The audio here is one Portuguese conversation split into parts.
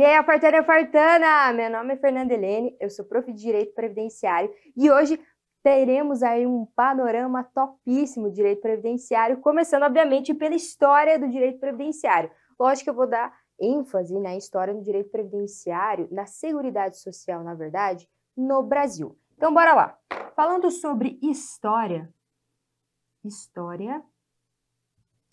E aí, a fartana é fartana! Meu nome é Fernanda Helene, eu sou prof de Direito Previdenciário e hoje teremos aí um panorama topíssimo de Direito Previdenciário, começando, obviamente, pela história do Direito Previdenciário. Lógico que eu vou dar ênfase na história do Direito Previdenciário, na Seguridade Social, na verdade, no Brasil. Então, bora lá! Falando sobre história, história,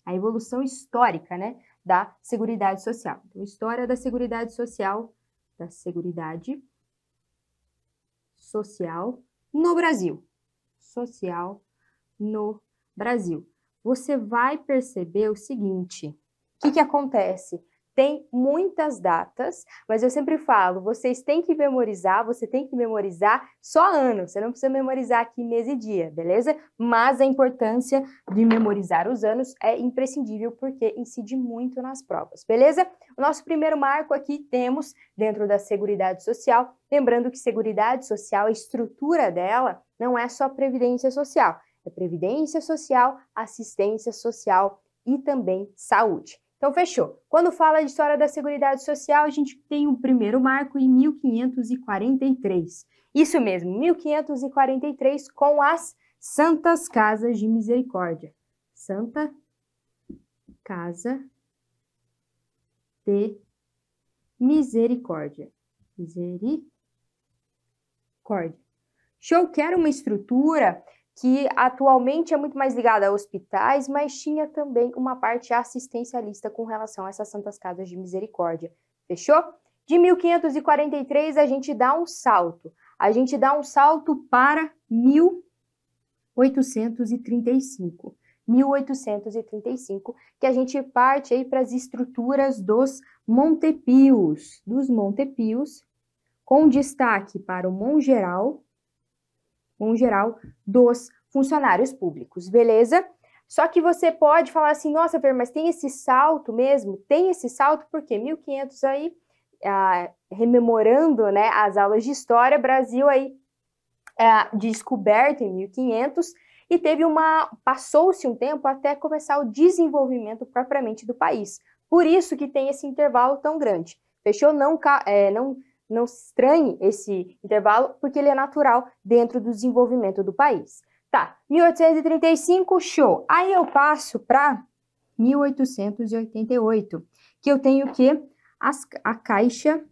a evolução histórica, né? da Seguridade Social. Então, história da Seguridade Social, da Seguridade Social no Brasil. Social no Brasil. Você vai perceber o seguinte: o que, que acontece? tem muitas datas, mas eu sempre falo, vocês têm que memorizar, você tem que memorizar só ano, você não precisa memorizar aqui mês e dia, beleza? Mas a importância de memorizar os anos é imprescindível porque incide muito nas provas, beleza? O nosso primeiro marco aqui temos dentro da Seguridade Social, lembrando que Seguridade Social, a estrutura dela não é só Previdência Social, é Previdência Social, Assistência Social e também Saúde. Então, fechou. Quando fala de história da Seguridade Social, a gente tem o um primeiro marco em 1543. Isso mesmo, 1543, com as Santas Casas de Misericórdia. Santa Casa de Misericórdia. Misericórdia. Show que era uma estrutura que atualmente é muito mais ligada a hospitais, mas tinha também uma parte assistencialista com relação a essas santas casas de misericórdia. Fechou? De 1543 a gente dá um salto. A gente dá um salto para 1835. 1835, que a gente parte aí para as estruturas dos Montepios, dos Montepios, com destaque para o Mongeral, em geral dos funcionários públicos, beleza? Só que você pode falar assim, nossa, Ver, mas tem esse salto mesmo? Tem esse salto, porque 1500 aí, ah, rememorando né, as aulas de história, Brasil aí ah, descoberto em 1500, e teve uma passou-se um tempo até começar o desenvolvimento propriamente do país. Por isso que tem esse intervalo tão grande. Fechou? Não, é, não não se estranhe esse intervalo, porque ele é natural dentro do desenvolvimento do país. Tá, 1835, show. Aí eu passo para 1888, que eu tenho que as, a caixa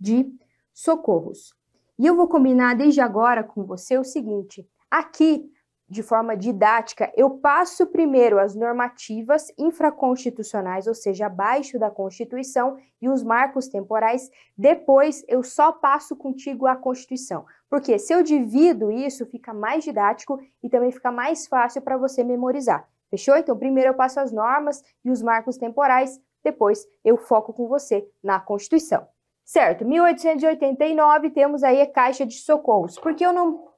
de socorros. E eu vou combinar desde agora com você o seguinte: aqui de forma didática, eu passo primeiro as normativas infraconstitucionais, ou seja, abaixo da Constituição, e os marcos temporais, depois eu só passo contigo a Constituição. Porque se eu divido isso, fica mais didático e também fica mais fácil para você memorizar. Fechou? Então, primeiro eu passo as normas e os marcos temporais, depois eu foco com você na Constituição. Certo, 1889 temos aí a Caixa de Socorros. Por que eu não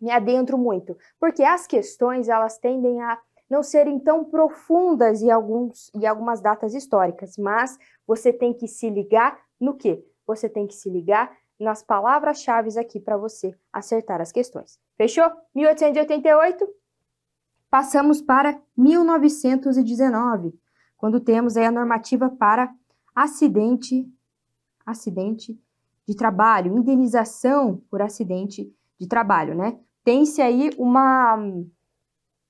me adentro muito, porque as questões elas tendem a não serem tão profundas em, alguns, em algumas datas históricas, mas você tem que se ligar no que? Você tem que se ligar nas palavras-chave aqui para você acertar as questões. Fechou? 1888? Passamos para 1919, quando temos a normativa para acidente, acidente de trabalho, indenização por acidente de trabalho, né? tem-se aí uma,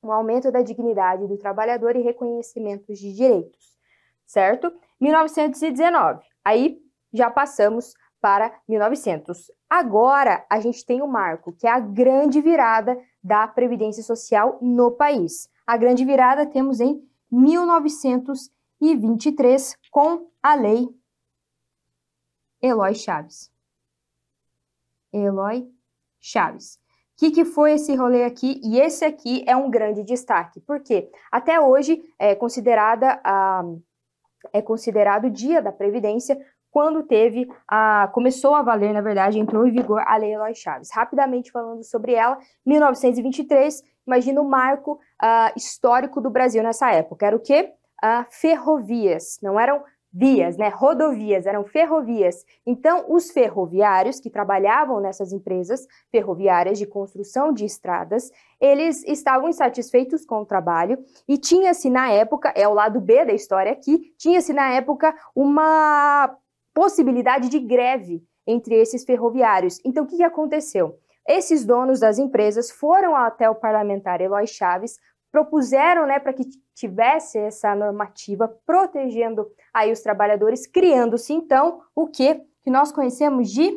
um aumento da dignidade do trabalhador e reconhecimentos de direitos, certo? 1919. Aí já passamos para 1900. Agora a gente tem o um marco, que é a grande virada da previdência social no país. A grande virada temos em 1923 com a lei Eloy Chaves. Eloy Chaves. O que, que, foi esse rolê aqui? E esse aqui é um grande destaque, porque até hoje é considerada a, é considerado o dia da Previdência quando teve a começou a valer, na verdade, entrou em vigor a Lei Eloy Chaves. Rapidamente falando sobre ela, 1923, imagina o marco uh, histórico do Brasil nessa época. Era o quê? Uh, ferrovias. Não eram vias, né, rodovias, eram ferrovias. Então, os ferroviários que trabalhavam nessas empresas ferroviárias de construção de estradas, eles estavam insatisfeitos com o trabalho e tinha-se na época, é o lado B da história aqui, tinha-se na época uma possibilidade de greve entre esses ferroviários. Então, o que, aconteceu? Esses donos das empresas foram até o parlamentar Eloy Chaves, propuseram né, para que tivesse essa normativa protegendo aí os trabalhadores, criando-se então o que que nós conhecemos de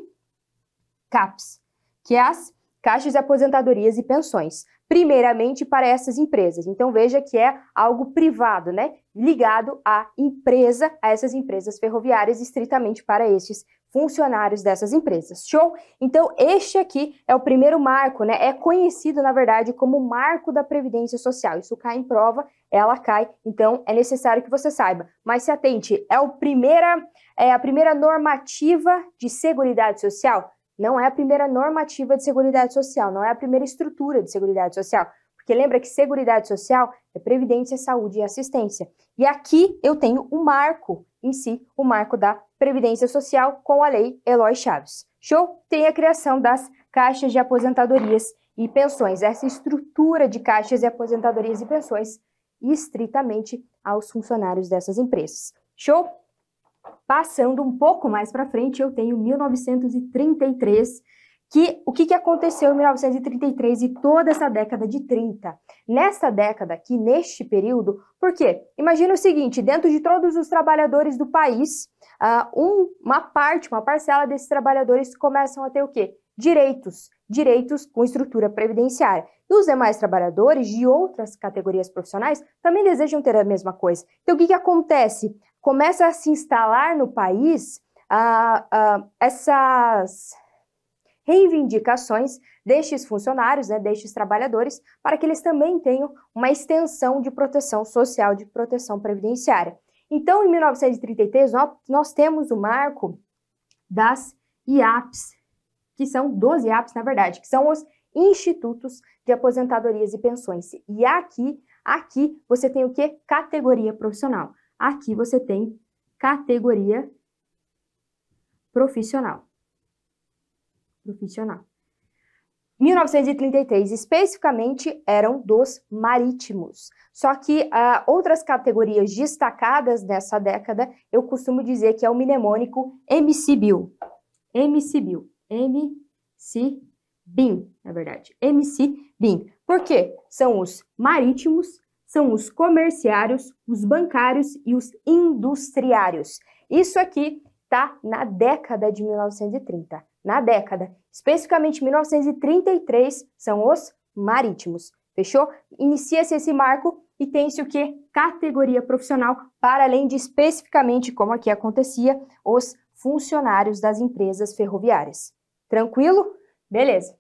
CAPS, que é as caixas de aposentadorias e pensões, primeiramente para essas empresas. Então veja que é algo privado, né, ligado à empresa, a essas empresas ferroviárias estritamente para estes funcionários dessas empresas. Show? Então, este aqui é o primeiro marco, né? É conhecido, na verdade, como marco da previdência social. Isso cai em prova, ela cai, então é necessário que você saiba. Mas se atente, é, o primeira, é a primeira normativa de Seguridade Social? Não é a primeira normativa de Seguridade Social, não é a primeira estrutura de Seguridade Social. Porque lembra que Seguridade Social é Previdência, Saúde e Assistência. E aqui eu tenho o um marco em si, o um marco da Previdência Social com a Lei Eloy Chaves. Show? Tem a criação das caixas de aposentadorias e pensões. Essa estrutura de caixas de aposentadorias e pensões estritamente aos funcionários dessas empresas. Show? Passando um pouco mais para frente, eu tenho 1933, que o que, que aconteceu em 1933 e toda essa década de 30. Nessa década aqui, neste período, por quê? Imagina o seguinte, dentro de todos os trabalhadores do país, uh, um, uma parte, uma parcela desses trabalhadores começam a ter o quê? Direitos, direitos com estrutura previdenciária. E os demais trabalhadores de outras categorias profissionais também desejam ter a mesma coisa. Então, o que, que acontece? Começa a se instalar no país uh, uh, essas reivindicações destes funcionários, né, destes trabalhadores, para que eles também tenham uma extensão de proteção social, de proteção previdenciária. Então, em 1933, nós, nós temos o marco das IAPs, que são 12 IAPs, na verdade, que são os Institutos de Aposentadorias e Pensões. E aqui, aqui você tem o que? Categoria profissional. Aqui você tem categoria profissional profissional. 1933, especificamente, eram dos marítimos. Só que uh, outras categorias destacadas nessa década, eu costumo dizer que é o mnemônico MC Bill. MC Bill. MC Bin, na verdade. MC Bin. Por quê? São os marítimos, são os comerciários, os bancários e os industriários. Isso aqui tá na década de 1930 na década, especificamente 1933, são os marítimos. Fechou? Inicia-se esse marco e tem-se o que? Categoria profissional, para além de especificamente, como aqui acontecia, os funcionários das empresas ferroviárias. Tranquilo? Beleza.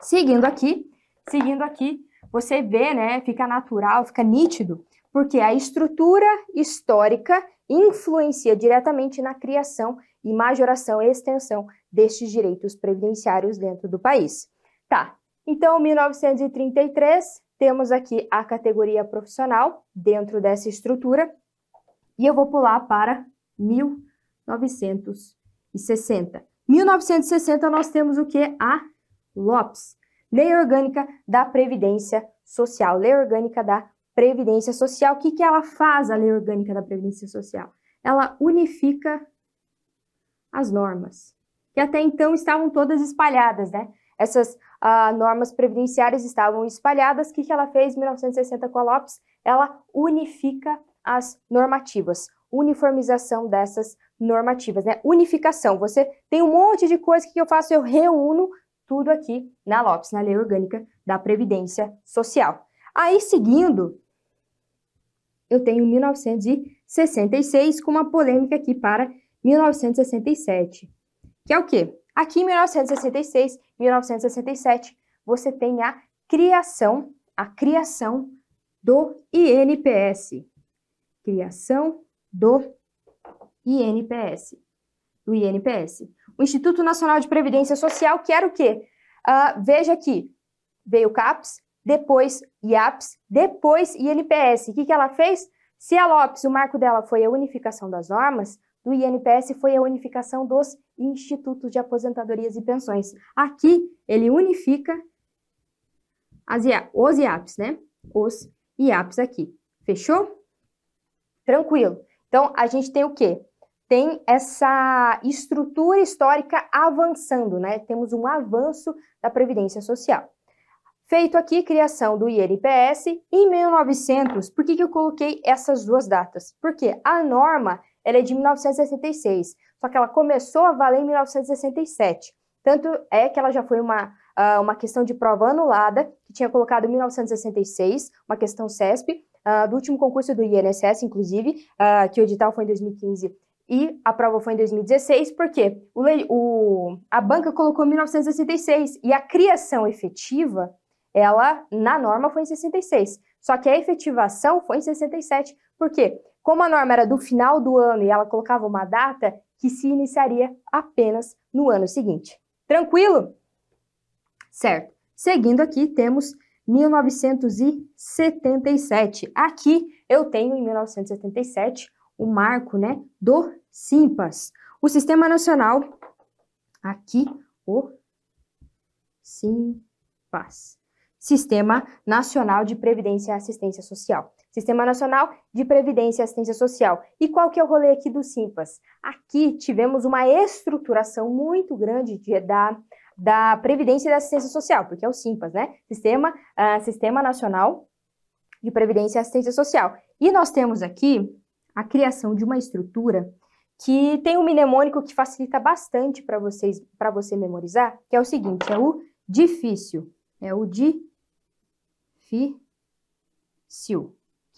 Seguindo aqui, seguindo aqui, você vê, né, fica natural, fica nítido, porque a estrutura histórica influencia diretamente na criação e majoração e extensão destes direitos previdenciários dentro do país. Tá, então 1933, temos aqui a categoria profissional dentro dessa estrutura, e eu vou pular para 1960. 1960 nós temos o que? A Lopes, Lei Orgânica da Previdência Social, Lei Orgânica da Previdência Social. O que, que ela faz, a Lei Orgânica da Previdência Social? Ela unifica as normas que até então estavam todas espalhadas, né? Essas uh, normas previdenciárias estavam espalhadas. O que, que ela fez em 1960 com a Lopes? Ela unifica as normativas, uniformização dessas normativas, né? Unificação. Você tem um monte de coisa que eu faço, eu reúno tudo aqui na Lopes, na Lei Orgânica da Previdência Social. Aí, seguindo, eu tenho 1966 com uma polêmica aqui para 1967 que é o quê? Aqui em 1966, 1967, você tem a criação, a criação do INPS. Criação do INPS. Do INPS. O Instituto Nacional de Previdência Social, que era o quê? Uh, veja aqui, veio o CAPS, depois IAPS, depois INPS. O que, que ela fez? Se a Lopes, o marco dela foi a unificação das normas, do INPS foi a unificação dos institutos de aposentadorias e pensões. Aqui, ele unifica as IA, os IAPs, né? Os IAPs aqui. Fechou? Tranquilo. Então, a gente tem o quê? Tem essa estrutura histórica avançando, né? Temos um avanço da Previdência Social. Feito aqui, criação do INPS em 1900. Por que, que eu coloquei essas duas datas? Porque a norma ela é de 1966, só que ela começou a valer em 1967. Tanto é que ela já foi uma, uh, uma questão de prova anulada, que tinha colocado em 1966, uma questão CESP, uh, ah, do último concurso do INSS, inclusive, uh, que o edital foi em 2015 e a prova foi em 2016, porque o, o, a banca colocou 1966 e a criação efetiva, ela, na norma, foi em 66. Só que a efetivação foi em 67. Por quê? Como a norma era do final do ano e ela colocava uma data que se iniciaria apenas no ano seguinte. Tranquilo? Certo. Seguindo aqui, temos 1977. Aqui eu tenho em 1977 o marco, né, do Simpas. O Sistema Nacional aqui o Simpas, Sistema Nacional de Previdência e Assistência Social. Sistema Nacional de Previdência e Assistência Social. E qual que é o rolê aqui do Simpas? Aqui tivemos uma estruturação muito grande de, da, da Previdência e da Assistência Social, porque é o Simpas, né? Sistema, uh, Sistema Nacional de Previdência e Assistência Social. E nós temos aqui a criação de uma estrutura que tem um mnemônico que facilita bastante para vocês, para você memorizar, que é o seguinte, é o difícil, é o difícil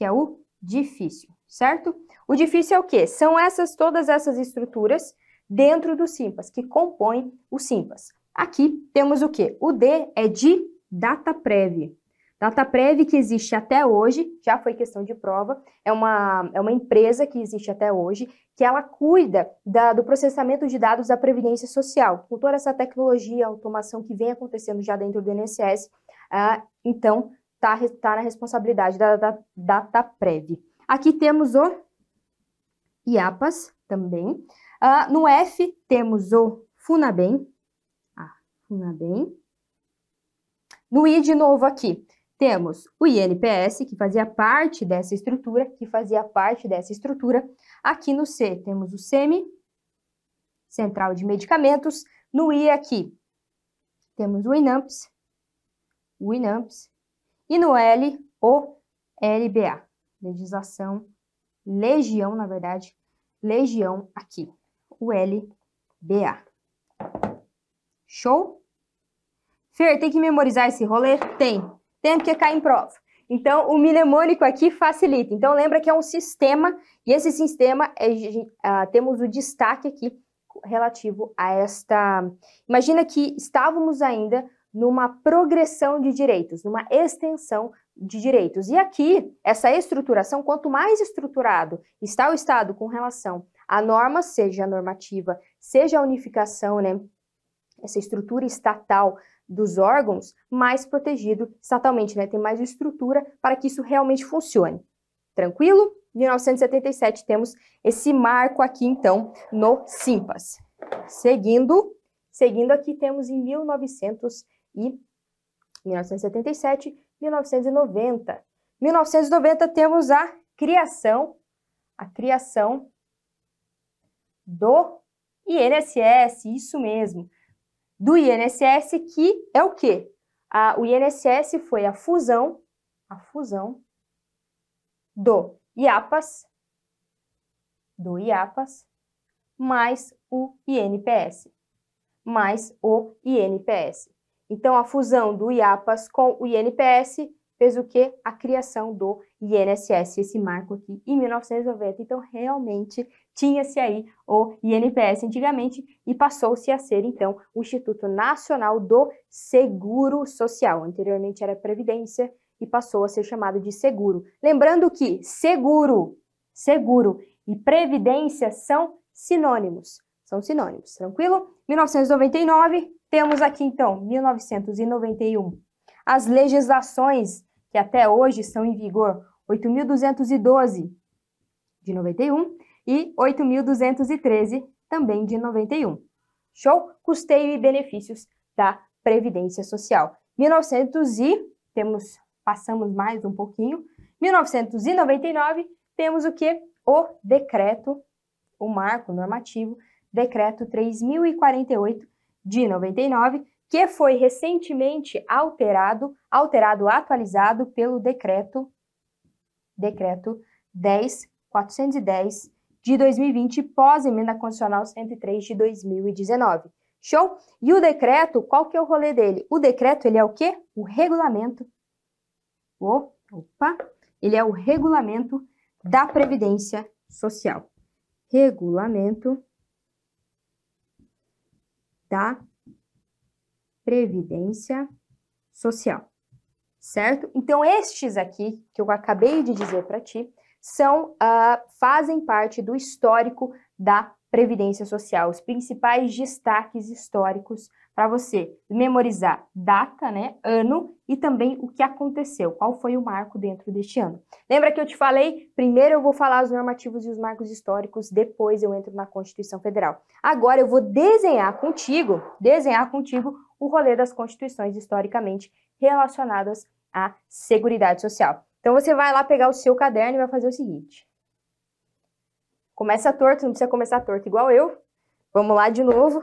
que é o difícil, certo? O difícil é o quê? São essas todas essas estruturas dentro do simpas, que compõem o simpas. Aqui temos o quê? O D é de data prévia. Data prévia que existe até hoje, já foi questão de prova, é uma, é uma empresa que existe até hoje, que ela cuida da, do processamento de dados da Previdência Social. Com toda essa tecnologia, automação que vem acontecendo já dentro do INSS, ah, então está tá na responsabilidade da, da DataPrev. Aqui temos o IAPAS também. Uh, no F temos o FUNABEM. Ah, FUNABEM. No I, de novo, aqui, temos o INPS, que fazia parte dessa estrutura, que fazia parte dessa estrutura. Aqui no C temos o SEMI, Central de Medicamentos. No I aqui temos o INAMPS, o INAMPS. E no L, o LBA, legislação, legião, na verdade, legião aqui, o LBA. Show? Fer, tem que memorizar esse rolê? Tem. Tem que cair em prova. Então, o mnemônico aqui facilita. Então, lembra que é um sistema, e esse sistema, é, uh, temos o destaque aqui relativo a esta... Imagina que estávamos ainda numa progressão de direitos, numa extensão de direitos. E aqui, essa estruturação, quanto mais estruturado está o Estado com relação à norma, seja a normativa, seja a unificação, né, essa estrutura estatal dos órgãos, mais protegido estatalmente, né, tem mais estrutura para que isso realmente funcione. Tranquilo? 1977 temos esse marco aqui, então, no Simpas. Seguindo, seguindo aqui temos em 1977 e 1977, 1990. 1990 temos a criação, a criação do INSS, isso mesmo. Do INSS que é o quê? o INSS foi a fusão, a fusão do IAPAS, do IAPAS, mais o INPS, mais o INPS. Então, a fusão do IAPAS com o INPS fez o que? A criação do INSS, esse marco aqui, em 1990. Então, realmente, tinha-se aí o INPS antigamente e passou-se a ser, então, o Instituto Nacional do Seguro Social. Anteriormente era Previdência e passou a ser chamado de seguro. Lembrando que seguro, seguro e previdência são sinônimos. São sinônimos, tranquilo? 1999, temos aqui, então, 1991, as legislações que até hoje são em vigor, 8.212 de 91 e 8.213 também de 91. Show? Custeio e benefícios da Previdência Social. 1900 e temos passamos mais um pouquinho. 1999 temos o que? O decreto, o marco normativo, decreto 3048 de 99, que foi recentemente alterado, alterado, atualizado pelo decreto decreto 10410 de 2020, pós emenda constitucional 103 de 2019. Show? E o decreto, qual que é o rolê dele? O decreto, ele é o quê? O regulamento. O, opa, ele é o regulamento da previdência social. Regulamento da Previdência Social, certo? Então, estes aqui que eu acabei de dizer para ti são uh, fazem parte do histórico da Previdência Social, os principais destaques históricos para você memorizar data, né, ano e também o que aconteceu, qual foi o marco dentro deste ano. Lembra que eu te falei? Primeiro eu vou falar os normativos e os marcos históricos, depois eu entro na Constituição Federal. Agora eu vou desenhar contigo, desenhar contigo o rolê das constituições historicamente relacionadas à Seguridade Social. Então você vai lá pegar o seu caderno e vai fazer o seguinte. Começa torto, não precisa começar torto igual eu. Vamos lá de novo.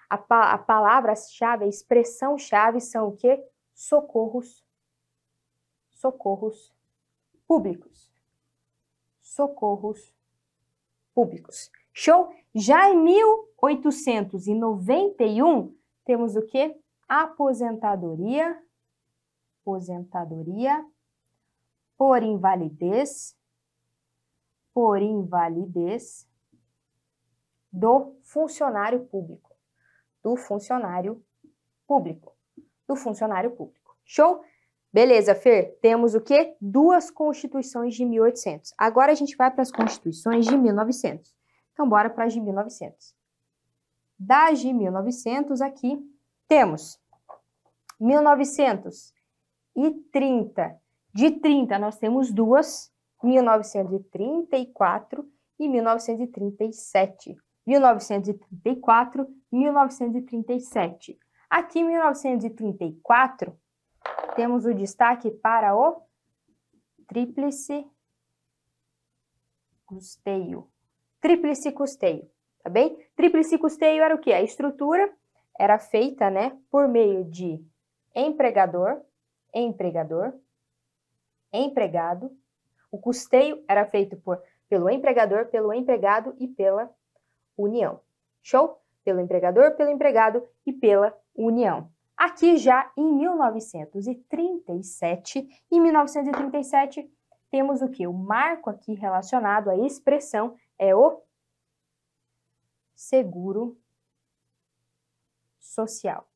A, pa a palavra-chave, a expressão-chave são o quê? Socorros. Socorros públicos. Socorros públicos. Show? Já em 1891, temos o quê? Aposentadoria, aposentadoria por invalidez, por invalidez do funcionário público do funcionário público. Do funcionário público. Show? Beleza, Fer. Temos o quê? Duas constituições de 1800. Agora a gente vai para as constituições de 1900. Então, bora para as de 1900. Das de 1900 aqui, temos 1930. De 30, nós temos duas, 1934 e 1937. 1934, 1937. Aqui em 1934, temos o destaque para o tríplice custeio. Tríplice custeio, tá bem? Tríplice custeio era o que? A estrutura era feita, né, por meio de empregador, empregador, empregado. O custeio era feito por, pelo empregador, pelo empregado e pela união. Show? Pelo empregador, pelo empregado e pela união. Aqui já em 1937, em 1937 temos o que? O marco aqui relacionado à expressão é o seguro social.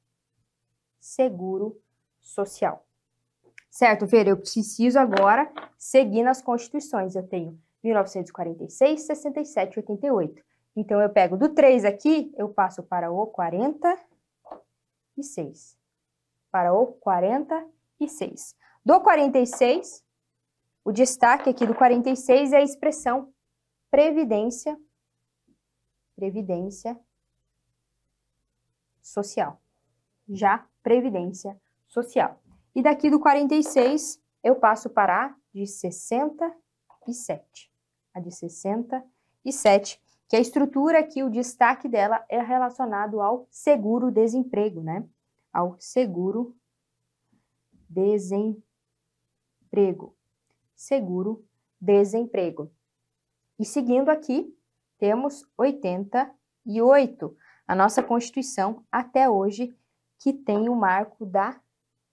Seguro social. Certo, Fer? Eu preciso agora seguir nas constituições. Eu tenho 1946, 67 e 88. Então, eu pego do 3 aqui, eu passo para o 46. Para o 46. Do 46, o destaque aqui do 46 é a expressão previdência, previdência social. Já previdência social. E daqui do 46, eu passo para a de 67. A de 67 que a estrutura aqui, o destaque dela é relacionado ao seguro-desemprego, né? Ao seguro-desemprego. Seguro-desemprego. E seguindo aqui, temos 88, a nossa Constituição até hoje, que tem o marco da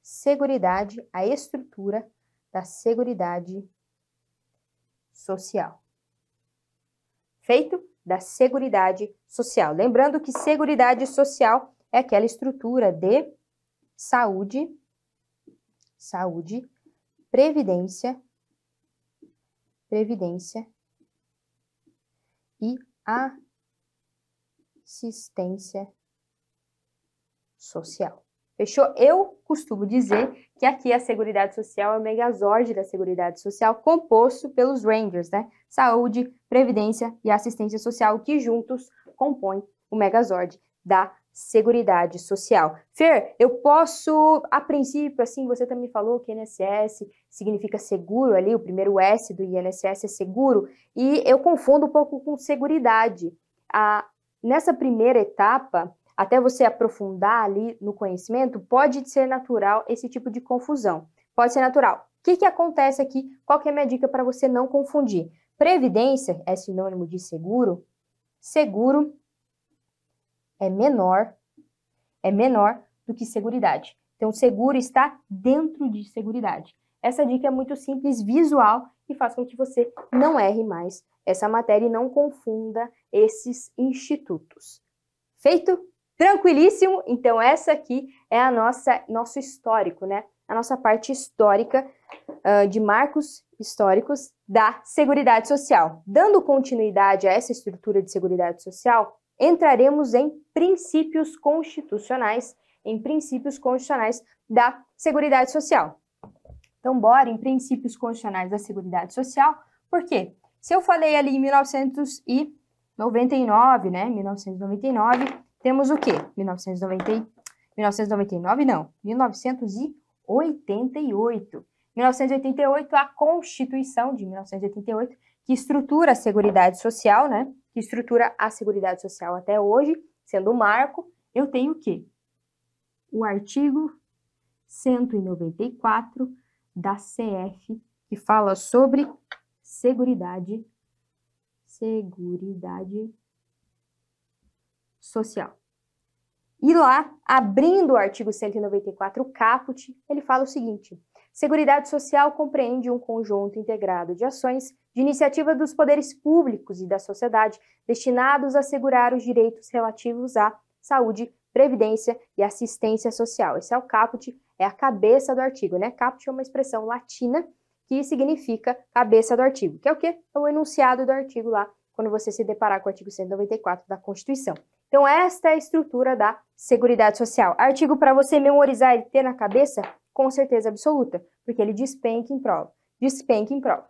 Seguridade, a estrutura da Seguridade Social. Feito? da Seguridade Social. Lembrando que Seguridade Social é aquela estrutura de saúde, saúde, previdência, previdência e assistência social. Fechou? Eu costumo dizer que aqui a Seguridade Social é o megazord da Seguridade Social, composto pelos Rangers, né? Saúde, Previdência e Assistência Social, que juntos compõem o megazord da Seguridade Social. Fer, eu posso, a princípio, assim, você também falou que INSS significa seguro ali, o primeiro S do INSS é seguro, e eu confundo um pouco com seguridade. a nessa primeira etapa, até você aprofundar ali no conhecimento, pode ser natural esse tipo de confusão. Pode ser natural. O que, que acontece aqui? Qual que é a minha dica para você não confundir? Previdência é sinônimo de seguro. Seguro é menor, é menor do que seguridade. Então, seguro está dentro de seguridade. Essa dica é muito simples, visual e faz com que você não erre mais essa matéria e não confunda esses institutos. Feito? Tranquilíssimo? Então essa aqui é a nossa nosso histórico, né? A nossa parte histórica uh, de marcos históricos da Seguridade Social. Dando continuidade a essa estrutura de Seguridade Social, entraremos em princípios constitucionais, em princípios constitucionais da Seguridade Social. Então, bora em princípios constitucionais da Seguridade Social, por quê? Se eu falei ali em 1999, né, 1999, temos o quê? 1990, 1999, não, 1988. 1988, a Constituição de 1988, que estrutura a Seguridade Social, né? Que estrutura a Seguridade Social até hoje, sendo o marco, eu tenho o quê? O artigo 194 da CF, que fala sobre Seguridade, Seguridade social. E lá, abrindo o artigo 194 caput, ele fala o seguinte: Seguridade Social compreende um conjunto integrado de ações de iniciativa dos poderes públicos e da sociedade destinados a assegurar os direitos relativos à saúde, previdência e assistência social. Esse é o caput, é a cabeça do artigo, né? Caput é uma expressão latina que significa cabeça do artigo, que é o quê? É o enunciado do artigo lá, quando você se deparar com o artigo 194 da Constituição. Então, esta é a estrutura da Seguridade Social. Artigo para você memorizar e ter na cabeça, com certeza absoluta, porque ele despenca em prova. Despenca em prova.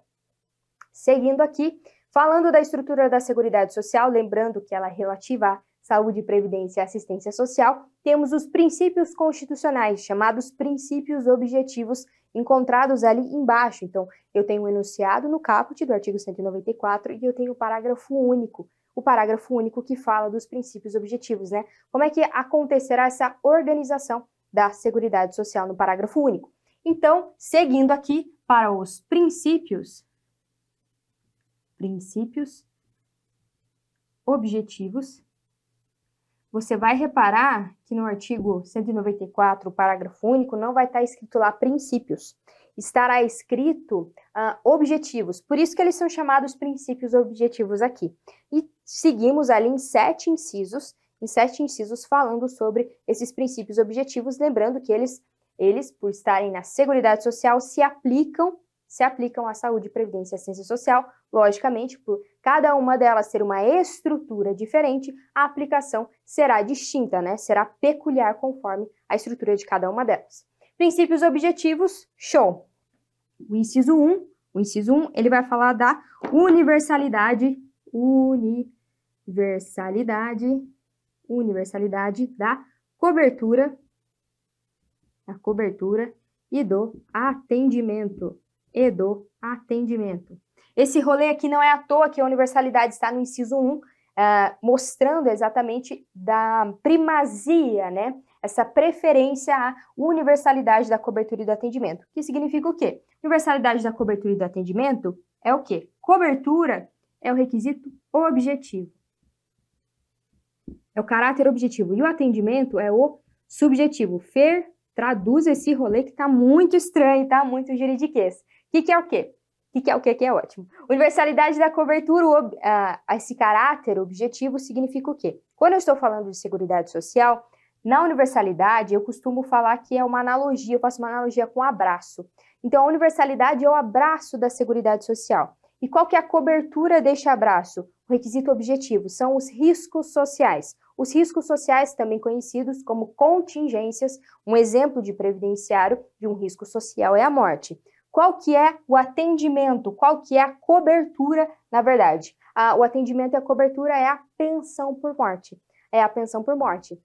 Seguindo aqui, falando da estrutura da Seguridade Social, lembrando que ela é relativa à saúde, previdência e assistência social, temos os princípios constitucionais, chamados princípios objetivos, encontrados ali embaixo. Então, eu tenho o enunciado no caput do artigo 194 e eu tenho o parágrafo único o parágrafo único que fala dos princípios objetivos, né? Como é que acontecerá essa organização da Seguridade Social no parágrafo único? Então, seguindo aqui para os princípios, princípios objetivos, você vai reparar que no artigo 194, parágrafo único, não vai estar escrito lá princípios. Estará escrito uh, objetivos. Por isso que eles são chamados princípios objetivos aqui. E seguimos ali em sete incisos, em sete incisos falando sobre esses princípios objetivos, lembrando que eles, eles por estarem na Seguridade Social, se aplicam se aplicam à saúde, previdência e ciência social, logicamente, por cada uma delas ser uma estrutura diferente, a aplicação será distinta, né? Será peculiar conforme a estrutura de cada uma delas. Princípios objetivos, show. O inciso 1, o inciso 1, ele vai falar da universalidade, universalidade versalidade, universalidade da cobertura, da cobertura e do atendimento, e do atendimento. Esse rolê aqui não é à toa que a universalidade está no inciso 1, uh, eh, mostrando exatamente da primazia, né? Essa preferência à universalidade da cobertura e do atendimento. Que significa o quê? Universalidade da cobertura e do atendimento é o quê? Cobertura é o requisito objetivo. É o caráter objetivo. E o atendimento é o subjetivo. Fer traduz esse rolê que tá muito estranho, tá? Muito juridiquês. O que, que é o quê? O que, que é o quê? que é ótimo? Universalidade da cobertura, o, esse caráter objetivo significa o quê? Quando eu estou falando de Seguridade Social, na universalidade eu costumo falar que é uma analogia, eu faço uma analogia com abraço. Então a universalidade é o abraço da Seguridade Social. E qual que é a cobertura deste abraço? O requisito objetivo são os riscos sociais os riscos sociais, também conhecidos como contingências, um exemplo de previdenciário de um risco social é a morte. Qual que é o atendimento? Qual que é a cobertura, na verdade? A, o atendimento e a cobertura é a pensão por morte. É a pensão por morte.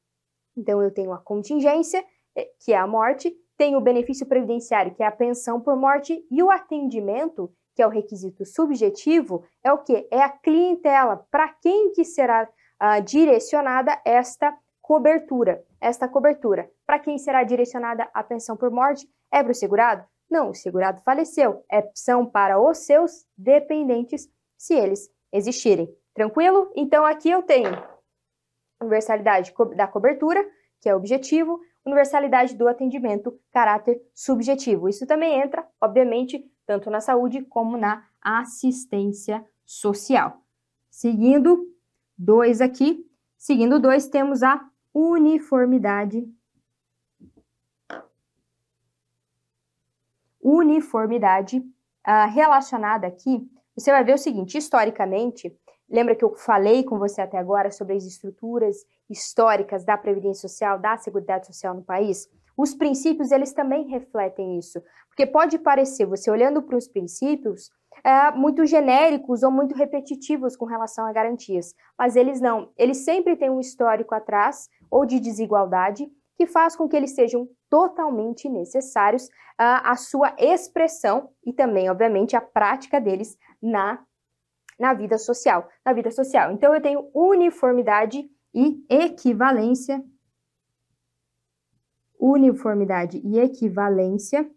Então eu tenho a contingência, eh, que é a morte, tenho o benefício previdenciário, que é a pensão por morte, e o atendimento, que é o requisito subjetivo, é o que? É a clientela. Para quem que será uh, direcionada esta cobertura. Esta cobertura. Para quem será direcionada a pensão por morte? É para o segurado? Não, o segurado faleceu. É, são para os seus dependentes, se eles existirem. Tranquilo? Então aqui eu tenho universalidade da cobertura, que é objetivo, universalidade do atendimento, caráter subjetivo. Isso também entra, obviamente, tanto na saúde como na assistência social. Seguindo, 2 aqui. Seguindo 2, temos a uniformidade. Uniformidade uh, relacionada aqui, você vai ver o seguinte, historicamente, lembra que eu falei com você até agora sobre as estruturas históricas da Previdência Social, da Seguridade Social no país? Os princípios, eles também refletem isso. Porque pode parecer, você olhando para os princípios, é, muito genéricos ou muito repetitivos com relação a garantias, mas eles não. Eles sempre têm um histórico atrás ou de desigualdade que faz com que eles sejam totalmente necessários à, ah, à sua expressão e também, obviamente, à prática deles na, na vida social. Na vida social. Então eu tenho uniformidade e equivalência uniformidade e equivalência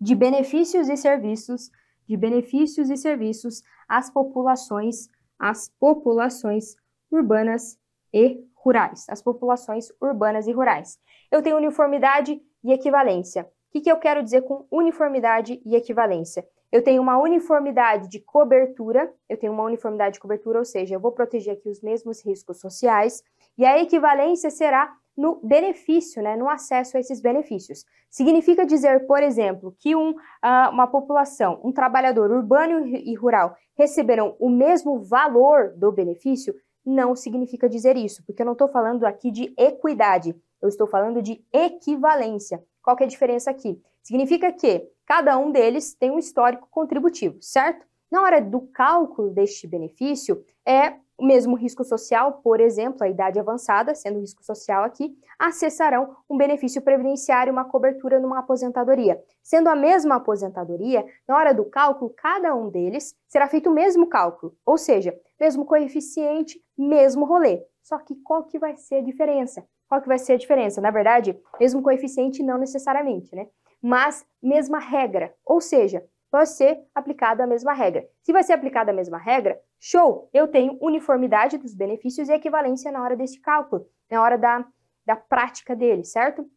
de benefícios e serviços de benefícios e serviços às populações, às populações urbanas e rurais, às populações urbanas e rurais. Eu tenho uniformidade e equivalência. O que, que eu quero dizer com uniformidade e equivalência? Eu tenho uma uniformidade de cobertura, eu tenho uma uniformidade de cobertura, ou seja, eu vou proteger aqui os mesmos riscos sociais, e a equivalência será no benefício, né, no acesso a esses benefícios. Significa dizer, por exemplo, que um, ah, uma população, um trabalhador urbano e rural receberão o mesmo valor do benefício? Não significa dizer isso, porque eu não estou falando aqui de equidade, eu estou falando de equivalência. Qual que é a diferença aqui? Significa que cada um deles tem um histórico contributivo, certo? Na hora do cálculo deste benefício, é o mesmo risco social, por exemplo, a idade avançada, sendo risco social aqui, acessarão um benefício previdenciário, uma cobertura numa aposentadoria. Sendo a mesma aposentadoria, na hora do cálculo, cada um deles será feito o mesmo cálculo, ou seja, mesmo coeficiente, mesmo rolê. Só que qual que vai ser a diferença? Qual que vai ser a diferença? Na verdade, mesmo coeficiente não necessariamente, né? Mas mesma regra, ou seja, Vai ser aplicada a mesma regra. Se vai ser aplicada a mesma regra, show! Eu tenho uniformidade dos benefícios e equivalência na hora desse cálculo, na hora da, da prática dele, certo?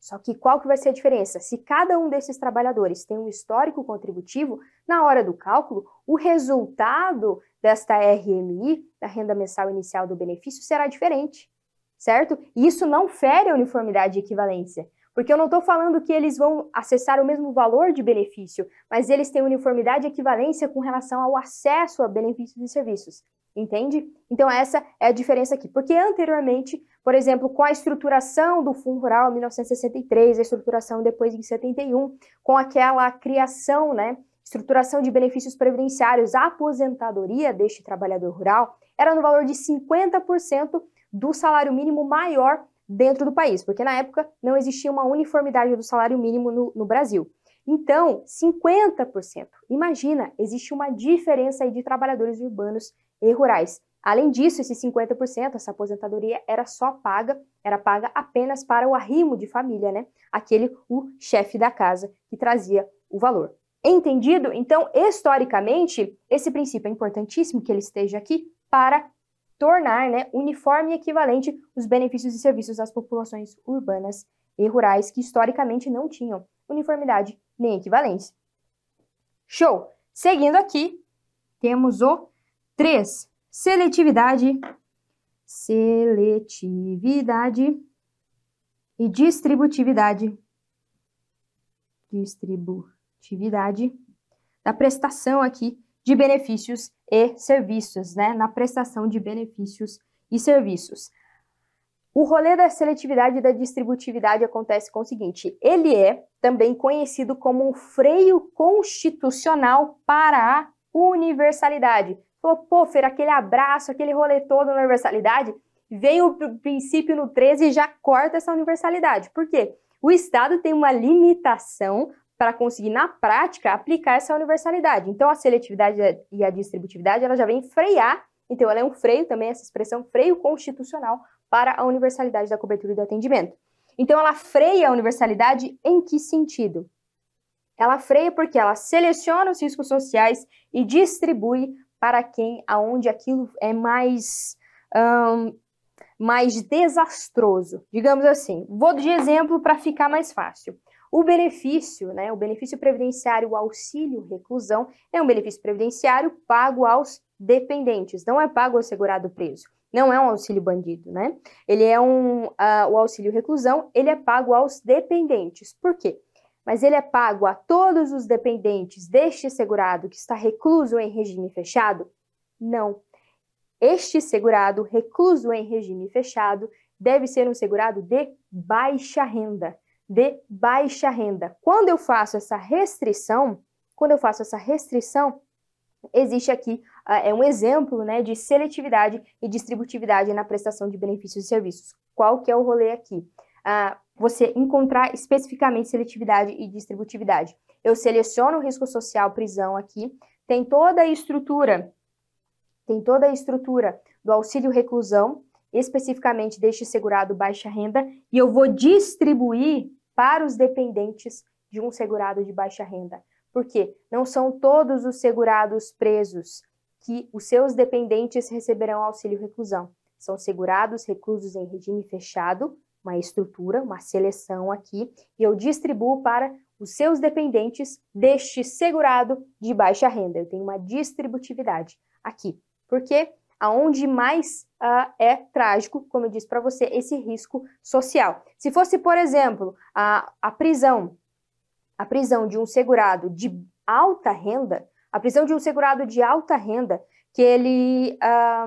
Só que qual que vai ser a diferença? Se cada um desses trabalhadores tem um histórico contributivo, na hora do cálculo, o resultado desta RMI, da renda mensal inicial do benefício, será diferente, certo? E isso não fere a uniformidade e equivalência. Porque eu não estou falando que eles vão acessar o mesmo valor de benefício, mas eles têm uniformidade e equivalência com relação ao acesso a benefícios e serviços. Entende? Então, essa é a diferença aqui. Porque anteriormente, por exemplo, com a estruturação do Fundo Rural em 1963, a estruturação depois em 71, com aquela criação, né? estruturação de benefícios previdenciários, a aposentadoria deste trabalhador rural era no valor de 50% do salário mínimo maior dentro do país, porque na época não existia uma uniformidade do salário mínimo no, no Brasil. Então, 50%. Imagina, existe uma diferença aí de trabalhadores urbanos e rurais. Além disso, esse 50%, essa aposentadoria era só paga, era paga apenas para o arrimo de família, né? Aquele o chefe da casa que trazia o valor. Entendido? Então, historicamente, esse princípio é importantíssimo que ele esteja aqui para tornar né, uniforme e equivalente os benefícios e serviços às populações urbanas e rurais que historicamente não tinham uniformidade nem equivalência. Show! Seguindo aqui, temos o 3. Seletividade, seletividade e distributividade. Distributividade da prestação aqui de benefícios e serviços, né, na prestação de benefícios e serviços. O rolê da seletividade e da distributividade acontece com o seguinte: ele é também conhecido como um freio constitucional para a universalidade. Falou, pô, Fer, aquele abraço, aquele rolê todo na universalidade, vem o princípio no 13 e já corta essa universalidade. Por quê? O Estado tem uma limitação para conseguir, na prática, aplicar essa universalidade. Então, a seletividade e a distributividade ela já vem frear, então, ela é um freio também, essa expressão, freio constitucional para a universalidade da cobertura e do atendimento. Então, ela freia a universalidade em que sentido? Ela freia porque ela seleciona os riscos sociais e distribui para quem, aonde aquilo é mais, um, mais desastroso, digamos assim. Vou de exemplo para ficar mais fácil. O benefício, né, o benefício previdenciário o auxílio reclusão, é um benefício previdenciário pago aos dependentes, não é pago ao segurado preso. Não é um auxílio bandido, né? Ele é um, uh, o auxílio reclusão, ele é pago aos dependentes. Por quê? Mas ele é pago a todos os dependentes deste segurado que está recluso em regime fechado? Não. Este segurado recluso em regime fechado deve ser um segurado de baixa renda de baixa renda. Quando eu faço essa restrição, quando eu faço essa restrição, existe aqui ah, é um exemplo né, de seletividade e distributividade na prestação de benefícios e serviços. Qual que é o rolê aqui? Uh, você encontrar especificamente seletividade e distributividade. Eu seleciono o risco social prisão aqui, tem toda a estrutura, tem toda a estrutura do auxílio reclusão, especificamente deste segurado baixa renda, e eu vou distribuir para os dependentes de um segurado de baixa renda. Porque não são todos os segurados presos que os seus dependentes receberão auxílio reclusão. São segurados reclusos em regime fechado, uma estrutura, uma seleção aqui, e eu distribuo para os seus dependentes deste segurado de baixa renda. Eu tenho uma distributividade aqui. Por quê? aonde mais uh, é trágico, como eu disse para você, esse risco social. Se fosse, por exemplo, a, a prisão, a prisão de um segurado de alta renda, a prisão de um segurado de alta renda, que ele um, ah,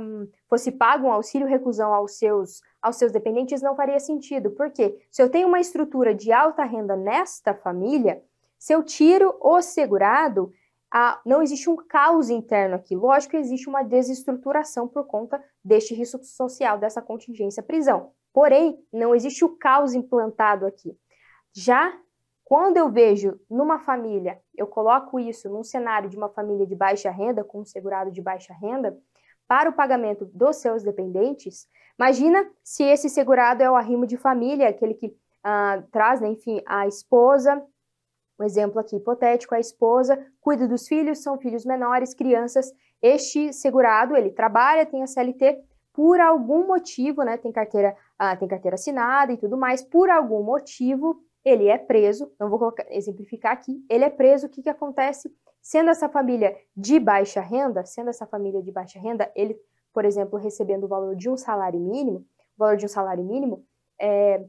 fosse pago um auxílio reclusão aos seus, aos seus dependentes, não faria sentido. porque Se eu tenho uma estrutura de alta renda nesta família, se eu tiro o segurado, a, não existe um caos interno aqui. Lógico que existe uma desestruturação por conta deste risco social, dessa contingência prisão. Porém, não existe o caos implantado aqui. Já quando eu vejo numa família, eu coloco isso num cenário de uma família de baixa renda, com um segurado de baixa renda, para o pagamento dos seus dependentes, imagina se esse segurado é o arrimo de família, aquele que ah, traz, né, enfim, a esposa, um exemplo aqui hipotético: a esposa cuida dos filhos, são filhos menores, crianças. Este segurado, ele trabalha, tem a CLT, por algum motivo, né, tem carteira, ah, tem carteira assinada e tudo mais, por algum motivo, ele é preso. Não vou colocar, exemplificar aqui. Ele é preso, o que, que acontece? Sendo essa família de baixa renda, sendo essa família de baixa renda, ele, por exemplo, recebendo o valor de um salário mínimo, o valor de um salário mínimo, é, o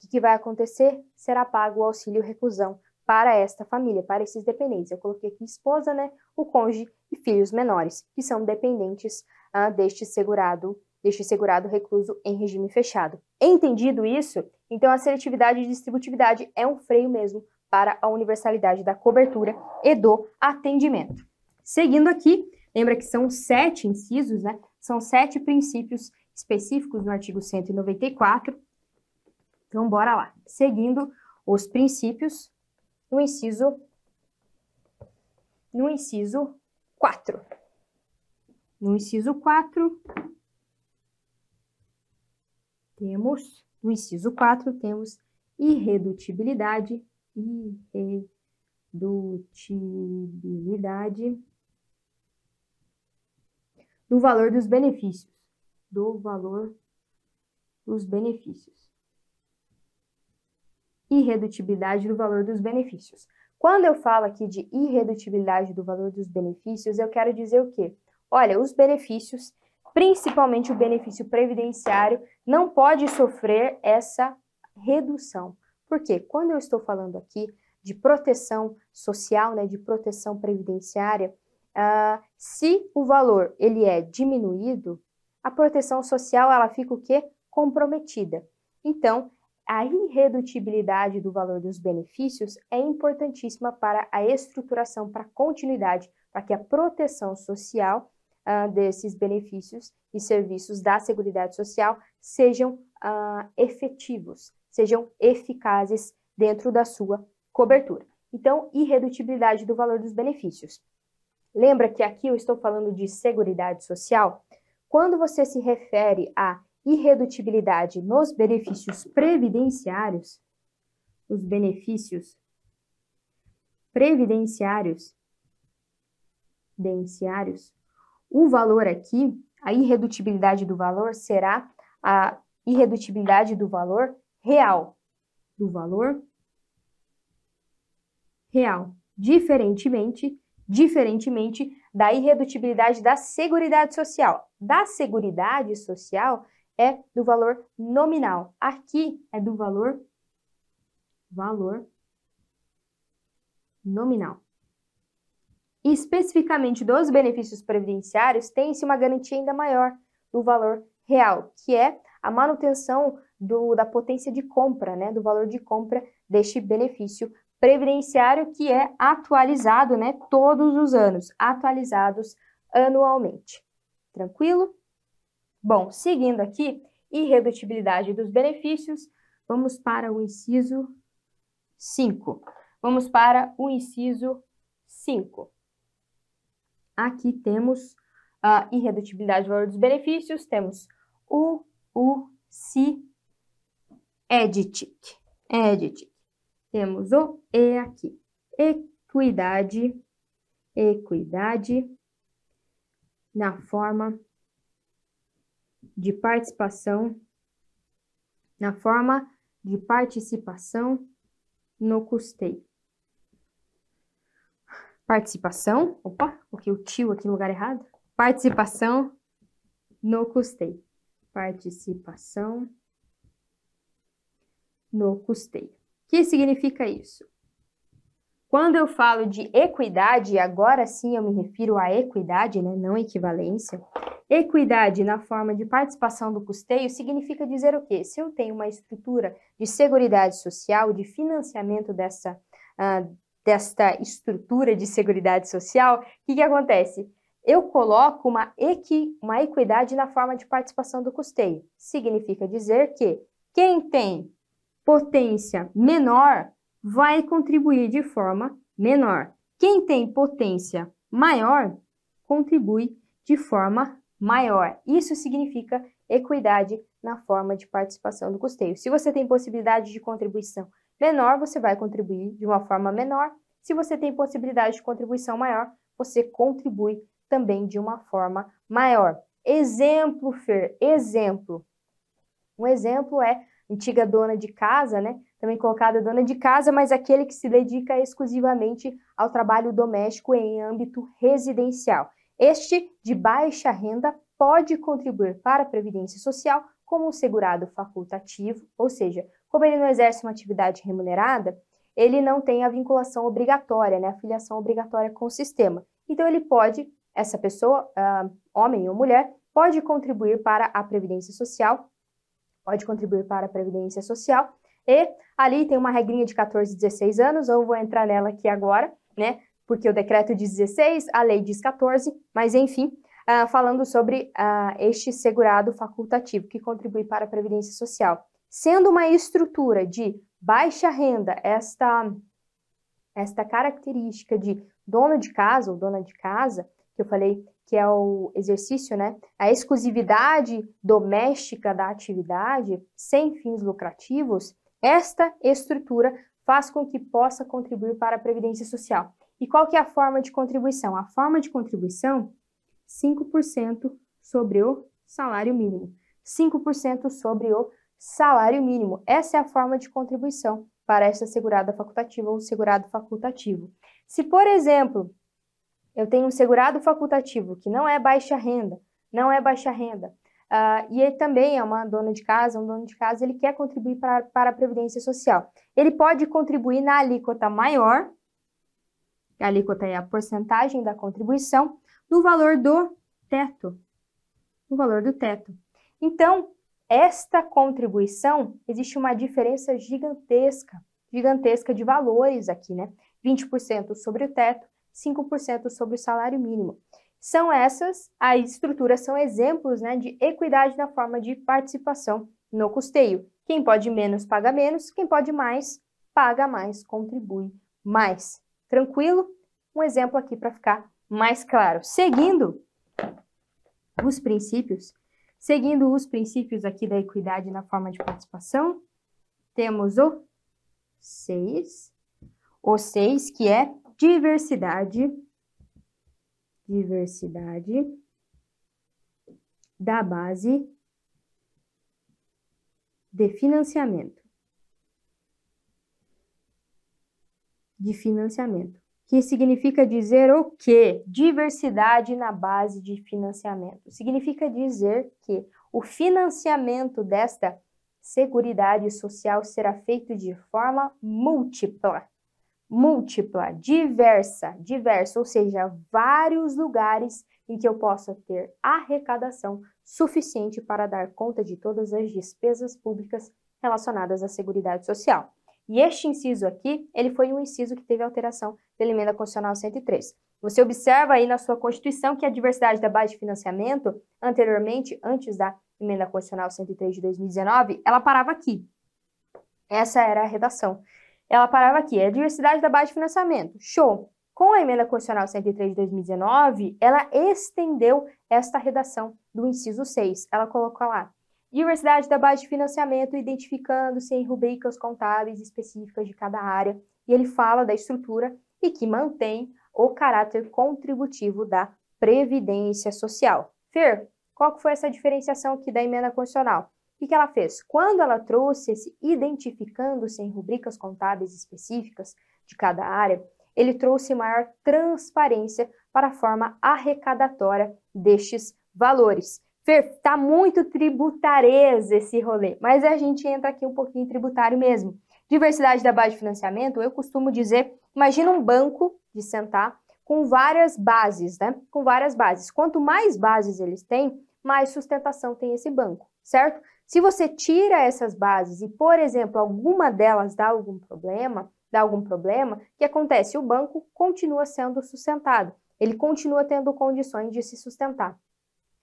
que, que vai acontecer? Será pago o auxílio reclusão para esta família, para esses dependentes. Eu coloquei aqui esposa, né, o cônjuge e filhos menores, que são dependentes ah, deste segurado, deste segurado recluso em regime fechado. Entendido isso, então a seletividade e distributividade é um freio mesmo para a universalidade da cobertura e do atendimento. Seguindo aqui, lembra que são sete incisos, né? São sete princípios específicos no artigo 194. Então, bora lá. Seguindo os princípios, no inciso no inciso 4. No inciso 4 temos no inciso 4 temos irredutibilidade, irredutibilidade do valor dos benefícios, do valor dos benefícios irredutibilidade do valor dos benefícios. Quando eu falo aqui de irredutibilidade do valor dos benefícios, eu quero dizer o quê? Olha, os benefícios, principalmente o benefício previdenciário, não pode sofrer essa redução. Porque quando eu estou falando aqui de proteção social, né, de proteção previdenciária, uh, se o valor ele é diminuído, a proteção social ela fica o quê? Comprometida. Então, a irredutibilidade do valor dos benefícios é importantíssima para a estruturação, para a continuidade, para que a proteção social uh, desses benefícios e serviços da Seguridade Social sejam uh, efetivos, sejam eficazes dentro da sua cobertura. Então, irredutibilidade do valor dos benefícios. Lembra que aqui eu estou falando de Seguridade Social? Quando você se refere a irredutibilidade nos benefícios previdenciários, os benefícios previdenciários, denciários, o valor aqui, a irredutibilidade do valor será a irredutibilidade do valor real, do valor real, diferentemente, diferentemente da irredutibilidade da seguridade social. Da seguridade social é do valor nominal. Aqui é do valor valor nominal. E especificamente dos benefícios previdenciários, tem-se uma garantia ainda maior do valor real, que é a manutenção do, da potência de compra, né, do valor de compra deste benefício previdenciário que é atualizado, né, todos os anos, atualizados anualmente. Tranquilo? Bom, seguindo aqui, irredutibilidade dos benefícios, vamos para o inciso 5. Vamos para o inciso 5. Aqui temos a irredutibilidade do valor dos benefícios, temos o, o, si, editic, editic. Temos o e aqui, equidade, equidade na forma de participação, na forma de participação no custeio. Participação, opa, porque o tio aqui no lugar errado. Participação no custeio. Participação no custeio. O que significa isso? Quando eu falo de equidade, agora sim eu me refiro à equidade, né? não equivalência. Equidade na forma de participação do custeio significa dizer o quê? Se eu tenho uma estrutura de seguridade social, de financiamento dessa, uh, desta estrutura de seguridade social, o que, que acontece? Eu coloco uma, equi, uma equidade na forma de participação do custeio. Significa dizer que quem tem potência menor vai contribuir de forma menor. Quem tem potência maior contribui de forma maior. Isso significa equidade na forma de participação do custeio. Se você tem possibilidade de contribuição menor, você vai contribuir de uma forma menor. Se você tem possibilidade de contribuição maior, você contribui também de uma forma maior. Exemplo, Fer, exemplo. Um exemplo é antiga dona de casa, né? Também colocada dona de casa, mas aquele que se dedica exclusivamente ao trabalho doméstico em âmbito residencial. Este de baixa renda pode contribuir para a Previdência Social como um segurado facultativo, ou seja, como ele não exerce uma atividade remunerada, ele não tem a vinculação obrigatória, né, a filiação obrigatória com o sistema. Então, ele pode, essa pessoa, uh, homem ou mulher, pode contribuir para a Previdência Social, pode contribuir para a Previdência Social, e ali tem uma regrinha de 14, 16 anos, eu vou entrar nela aqui agora, né? porque o decreto diz 16, a lei diz 14, mas enfim, Uh, falando sobre uh, este segurado facultativo que contribui para a Previdência Social. Sendo uma estrutura de baixa renda, esta, esta característica de dono de casa ou dona de casa, que eu falei que é o exercício, né? A exclusividade doméstica da atividade sem fins lucrativos, esta estrutura faz com que possa contribuir para a Previdência Social. E qual que é a forma de contribuição? A forma de contribuição, 5% sobre o salário mínimo. 5% sobre o salário mínimo. Essa é a forma de contribuição para essa segurada facultativa ou segurado facultativo. Se, por exemplo, eu tenho um segurado facultativo que não é baixa renda, não é baixa renda, uh, e ele também é uma dona de casa, um dono de casa, ele quer contribuir para, para a Previdência Social. Ele pode contribuir na alíquota maior a alíquota é a porcentagem da contribuição do valor do teto. O valor do teto. Então, esta contribuição, existe uma diferença gigantesca, gigantesca de valores aqui, né? 20% sobre o teto, 5% sobre o salário mínimo. São essas, as estruturas são exemplos né, de equidade na forma de participação no custeio. Quem pode menos, paga menos, quem pode mais, paga mais, contribui mais. Tranquilo? Um exemplo aqui para ficar mais claro. Seguindo os princípios, seguindo os princípios aqui da equidade na forma de participação, temos o 6, o 6 que é diversidade, diversidade da base de financiamento. de financiamento, que significa dizer o quê? Diversidade na base de financiamento. Significa dizer que o financiamento desta Seguridade Social será feito de forma múltipla, múltipla, diversa, diversa, ou seja, vários lugares em que eu possa ter arrecadação suficiente para dar conta de todas as despesas públicas relacionadas à Seguridade Social. E este inciso aqui, ele foi um inciso que teve alteração pela emenda constitucional 103. Você observa aí na sua Constituição que a diversidade da base de financiamento, anteriormente, antes da emenda constitucional 103 de 2019, ela parava aqui. Essa era a redação. Ela parava aqui, é a diversidade da base de financiamento. Show! Com a emenda constitucional 103 de 2019, ela estendeu esta redação do inciso 6. Ela colocou lá Diversidade da base de financiamento, identificando-se em rubricas contábeis específicas de cada área, e ele fala da estrutura e que mantém o caráter contributivo da previdência social. Fer, qual foi essa diferenciação aqui da emenda constitucional? O que ela fez? Quando ela trouxe esse identificando-se em rubricas contábeis específicas de cada área, ele trouxe maior transparência para a forma arrecadatória destes valores. Fer, tá muito tributareza esse rolê, mas a gente entra aqui um pouquinho tributário mesmo. Diversidade da base de financiamento, eu costumo dizer, imagina um banco de sentar com várias bases, né? Com várias bases. Quanto mais bases eles têm, mais sustentação tem esse banco, certo? Se você tira essas bases e, por exemplo, alguma delas dá algum problema, dá algum problema, o que acontece? O banco continua sendo sustentado, ele continua tendo condições de se sustentar.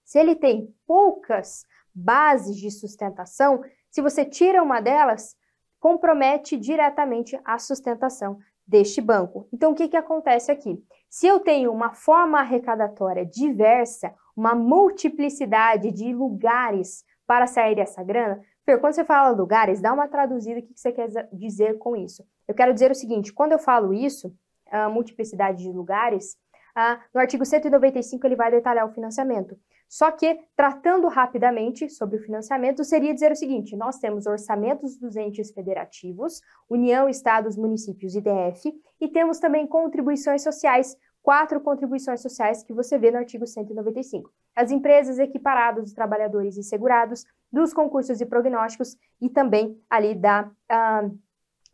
Se ele tem poucas bases de sustentação, se você tira uma delas, compromete diretamente a sustentação deste banco. Então, o que, que acontece aqui? Se eu tenho uma forma arrecadatória diversa, uma multiplicidade de lugares para sair dessa grana, Fer, quando você fala lugares, dá uma traduzida, o que, que você quer dizer com isso? Eu quero dizer o seguinte, quando eu falo isso, a multiplicidade de lugares, a, ah, no artigo 195 ele vai detalhar o financiamento. Só que, tratando rapidamente sobre o financiamento, seria dizer o seguinte: nós temos orçamentos dos entes federativos, União, Estados, Municípios e DF, e temos também contribuições sociais, quatro contribuições sociais que você vê no artigo 195. As empresas equiparadas dos trabalhadores e segurados, dos concursos e prognósticos e também ali da. Uh,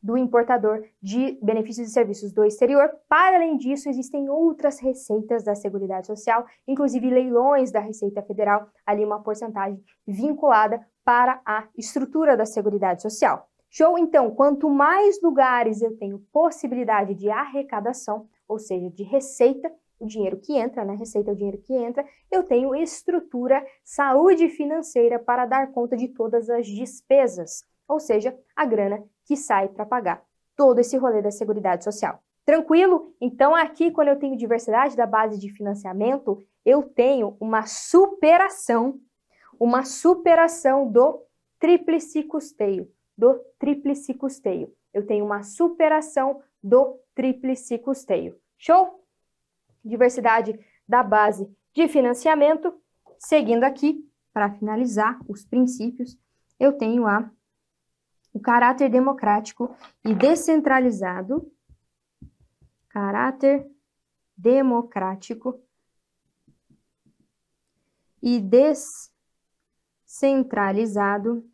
do importador de benefícios e serviços do exterior. Para além disso, existem outras receitas da Seguridade Social, inclusive leilões da Receita Federal, ali uma porcentagem vinculada para a estrutura da Seguridade Social. Show, então, quanto mais lugares eu tenho possibilidade de arrecadação, ou seja, de receita, o dinheiro que entra, né? Receita é o dinheiro que entra, eu tenho estrutura, saúde financeira para dar conta de todas as despesas ou seja, a grana que sai para pagar todo esse rolê da Seguridade Social. Tranquilo? Então aqui, quando eu tenho diversidade da base de financiamento, eu tenho uma superação, uma superação do tríplice custeio, do tríplice custeio. Eu tenho uma superação do tríplice custeio. Show? Diversidade da base de financiamento. Seguindo aqui, para finalizar os princípios, eu tenho a o caráter democrático e descentralizado, caráter democrático e descentralizado,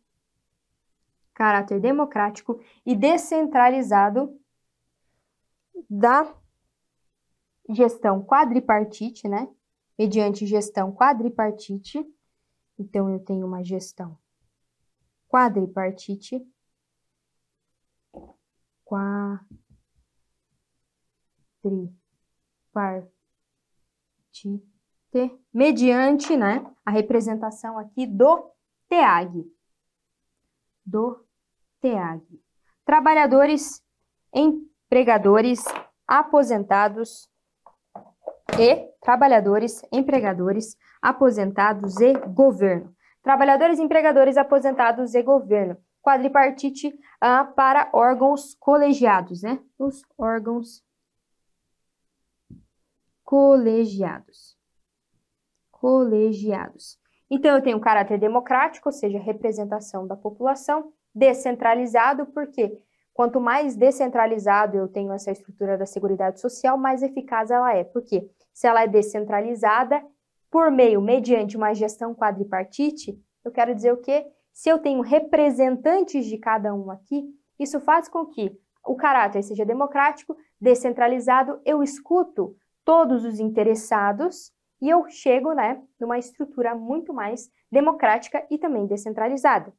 caráter democrático e descentralizado da gestão quadripartite, né? Mediante gestão quadripartite. Então, eu tenho uma gestão quadripartite quadri, partite, mediante né, a representação aqui do TEAG. Do TEAG. Trabalhadores, empregadores, aposentados e trabalhadores, empregadores, aposentados e governo. Trabalhadores, empregadores, aposentados e governo quadripartite ah, para órgãos colegiados, né? Os órgãos colegiados. Colegiados. Então, eu tenho um caráter democrático, ou seja, representação da população, descentralizado, porque quanto mais descentralizado eu tenho essa estrutura da Seguridade Social, mais eficaz ela é. Porque se ela é descentralizada, por meio, mediante uma gestão quadripartite, eu quero dizer o quê? Se eu tenho representantes de cada um aqui, isso faz com que o caráter seja democrático, descentralizado, eu escuto todos os interessados e eu chego né, numa estrutura muito mais democrática e também descentralizada.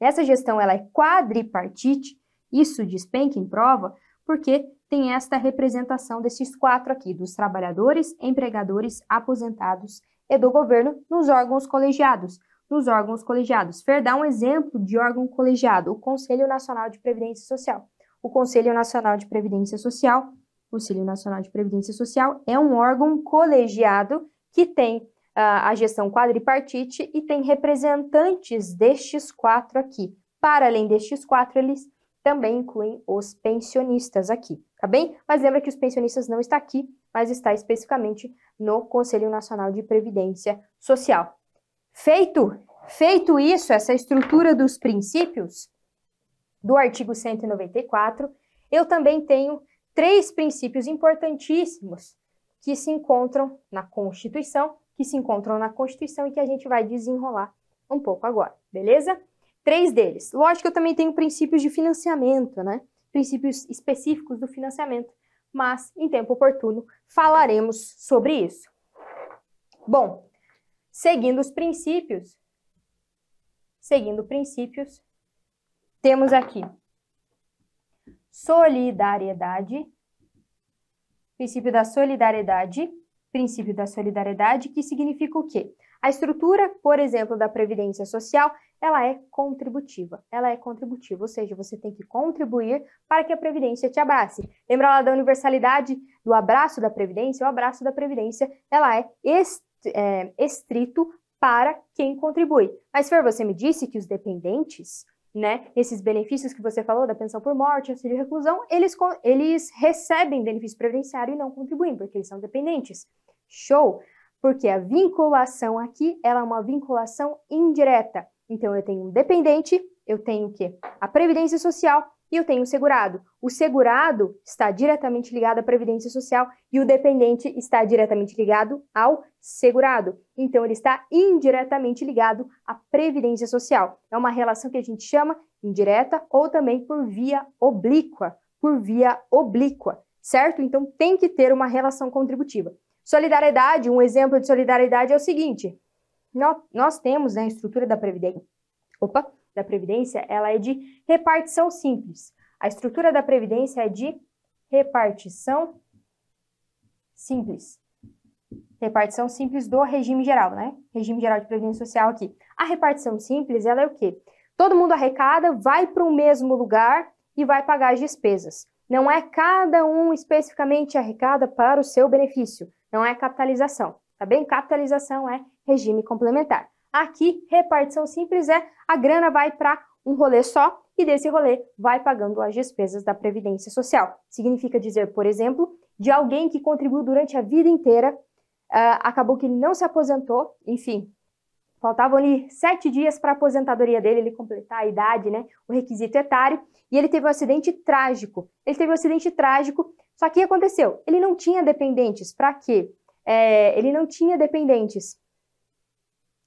Essa gestão ela é quadripartite, isso despenca em prova, porque tem esta representação desses quatro aqui, dos trabalhadores, empregadores, aposentados e do governo nos órgãos colegiados nos órgãos colegiados. Fer dá um exemplo de órgão colegiado, o Conselho Nacional de Previdência Social. O Conselho Nacional de Previdência Social, o Conselho Nacional de Previdência Social é um órgão colegiado que tem uh, a gestão quadripartite e tem representantes destes quatro aqui. Para além destes quatro, eles também incluem os pensionistas aqui, tá bem? Mas lembra que os pensionistas não está aqui, mas está especificamente no Conselho Nacional de Previdência Social. Feito, feito isso, essa estrutura dos princípios do artigo 194, eu também tenho três princípios importantíssimos que se encontram na Constituição, que se encontram na Constituição e que a gente vai desenrolar um pouco agora, beleza? Três deles. Lógico que eu também tenho princípios de financiamento, né? Princípios específicos do financiamento, mas em tempo oportuno falaremos sobre isso. Bom, seguindo os princípios, seguindo princípios, temos aqui solidariedade, princípio da solidariedade, princípio da solidariedade, que significa o quê? A estrutura, por exemplo, da previdência social, ela é contributiva. Ela é contributiva, ou seja, você tem que contribuir para que a previdência te abrace. Lembra lá da universalidade do abraço da previdência? O abraço da previdência, ela é extra é, estrito para quem contribui. Mas, Fer, você me disse que os dependentes, né, esses benefícios que você falou da pensão por morte, auxílio e reclusão, eles, eles recebem benefício previdenciário e não contribuem, porque eles são dependentes. Show! Porque a vinculação aqui, ela é uma vinculação indireta. Então, eu tenho um dependente, eu tenho o quê? A Previdência Social e eu tenho o segurado. O segurado está diretamente ligado à previdência social e o dependente está diretamente ligado ao segurado. Então ele está indiretamente ligado à previdência social. É uma relação que a gente chama indireta ou também por via oblíqua, por via oblíqua, certo? Então tem que ter uma relação contributiva. Solidariedade, um exemplo de solidariedade é o seguinte: nós, temos né, a estrutura da previdência Opa! da Previdência ela é de repartição simples. A estrutura da Previdência é de repartição simples. Repartição simples do regime geral, né? Regime geral de previdência social aqui. A repartição simples, ela é o quê? Todo mundo arrecada, vai para o mesmo lugar e vai pagar as despesas. Não é cada um especificamente arrecada para o seu benefício. Não é capitalização, tá bem? Capitalização é regime complementar. Aqui, repartição simples é a grana vai para um rolê só e desse rolê vai pagando as despesas da Previdência Social. Significa dizer, por exemplo, de alguém que contribuiu durante a vida inteira, uh, acabou que ele não se aposentou, enfim, faltavam ali sete dias para a aposentadoria dele, ele completar a idade, né, o requisito etário, e ele teve um acidente trágico. Ele teve um acidente trágico, só que aconteceu, ele não tinha dependentes, para quê? É, ele não tinha dependentes,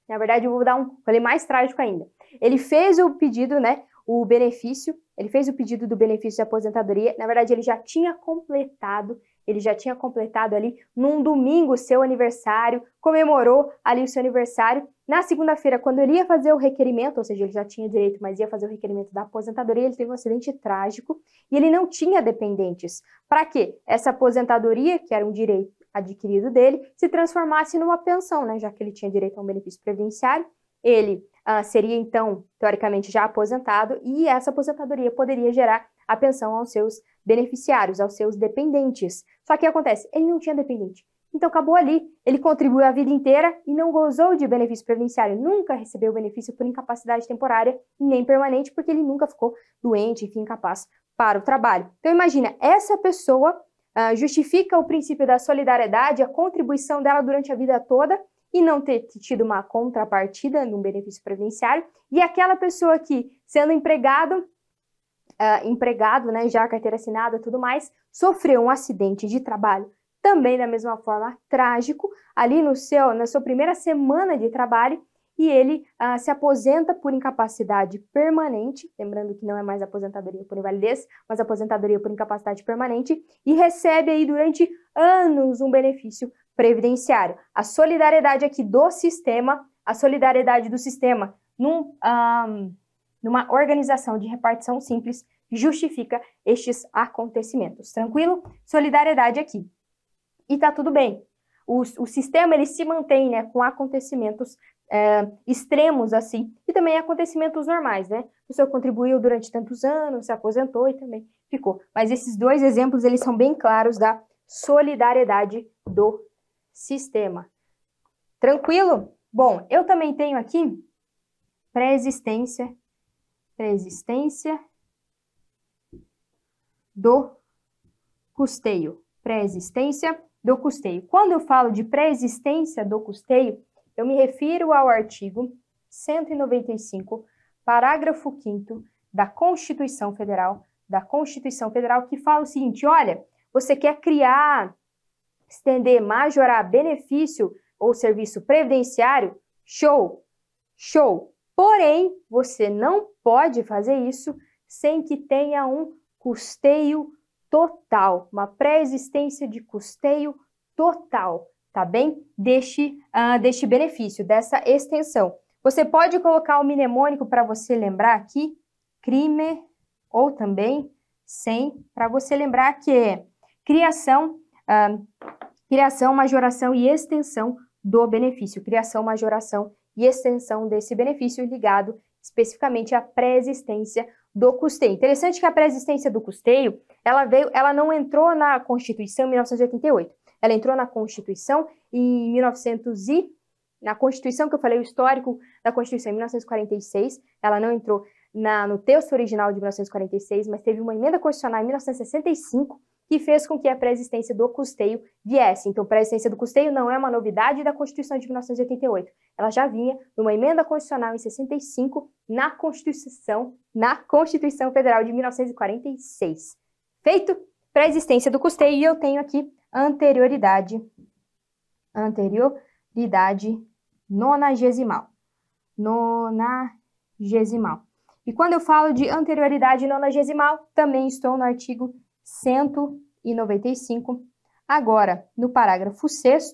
na verdade, eu vou dar um falei mais trágico ainda. Ele fez o pedido, né? O benefício, ele fez o pedido do benefício de aposentadoria. Na verdade, ele já tinha completado, ele já tinha completado ali num domingo seu aniversário, comemorou ali o seu aniversário. Na segunda-feira, quando ele ia fazer o requerimento, ou seja, ele já tinha direito, mas ia fazer o requerimento da aposentadoria, ele teve um acidente trágico e ele não tinha dependentes. Para que essa aposentadoria, que era um direito, adquirido dele se transformasse numa pensão, né? já que ele tinha direito a um benefício previdenciário, ele ah, seria então, teoricamente, já aposentado e essa aposentadoria poderia gerar a pensão aos seus beneficiários, aos seus dependentes. Só que acontece, ele não tinha dependente. Então acabou ali. Ele contribuiu a vida inteira e não gozou de benefício previdenciário, nunca recebeu benefício por incapacidade temporária nem permanente, porque ele nunca ficou doente, enfim, incapaz para o trabalho. Então imagina, essa pessoa ah, justifica o princípio da solidariedade, a contribuição dela durante a vida toda e não ter tido uma contrapartida num benefício previdenciário, e aquela pessoa que, sendo empregado, uh, empregado, né, já carteira assinada e tudo mais, sofreu um acidente de trabalho também da mesma forma trágico, ali no seu, na sua primeira semana de trabalho, e ele ah, se aposenta por incapacidade permanente, lembrando que não é mais aposentadoria por invalidez, mas aposentadoria por incapacidade permanente, e recebe aí durante anos um benefício previdenciário. A solidariedade aqui do sistema, a solidariedade do sistema num, um, numa organização de repartição simples justifica estes acontecimentos. Tranquilo? Solidariedade aqui. E tá tudo bem. O, o sistema ele se mantém né, com acontecimentos é, extremos assim, e também acontecimentos normais, né? A pessoa contribuiu durante tantos anos, se aposentou e também ficou. Mas esses dois exemplos, eles são bem claros da solidariedade do sistema. Tranquilo? Bom, eu também tenho aqui pré-existência, pré-existência do custeio, pré-existência do custeio. Quando eu falo de pré-existência do custeio, eu me refiro ao artigo 195, parágrafo 5 da Constituição Federal, da Constituição Federal, que fala o seguinte: olha, você quer criar, estender, majorar benefício ou serviço previdenciário? Show! Show! Porém, você não pode fazer isso sem que tenha um custeio total, uma pré-existência de custeio total tá bem? Deste, uh, deste benefício, dessa extensão. Você pode colocar o mnemônico para você lembrar aqui, crime ou também sem, para você lembrar que é criação, uh, criação, majoração e extensão do benefício. Criação, majoração e extensão desse benefício ligado especificamente à pré-existência do custeio. Interessante que a pré-existência do custeio, ela veio, ela não entrou na Constituição em 1988 ela entrou na Constituição e em 1900 e, na Constituição que eu falei, o histórico da Constituição em 1946, ela não entrou na, no texto original de 1946, mas teve uma emenda constitucional em 1965 que fez com que a pré-existência do custeio viesse. Então, a pré-existência do custeio não é uma novidade da Constituição de 1988. Ela já vinha numa emenda constitucional em 65 na Constituição, na Constituição Federal de 1946. Feito pré-existência do custeio, e eu tenho aqui anterioridade, anterioridade nonagesimal, nonagesimal. E quando eu falo de anterioridade nonagesimal, também estou no artigo 195, agora no parágrafo 6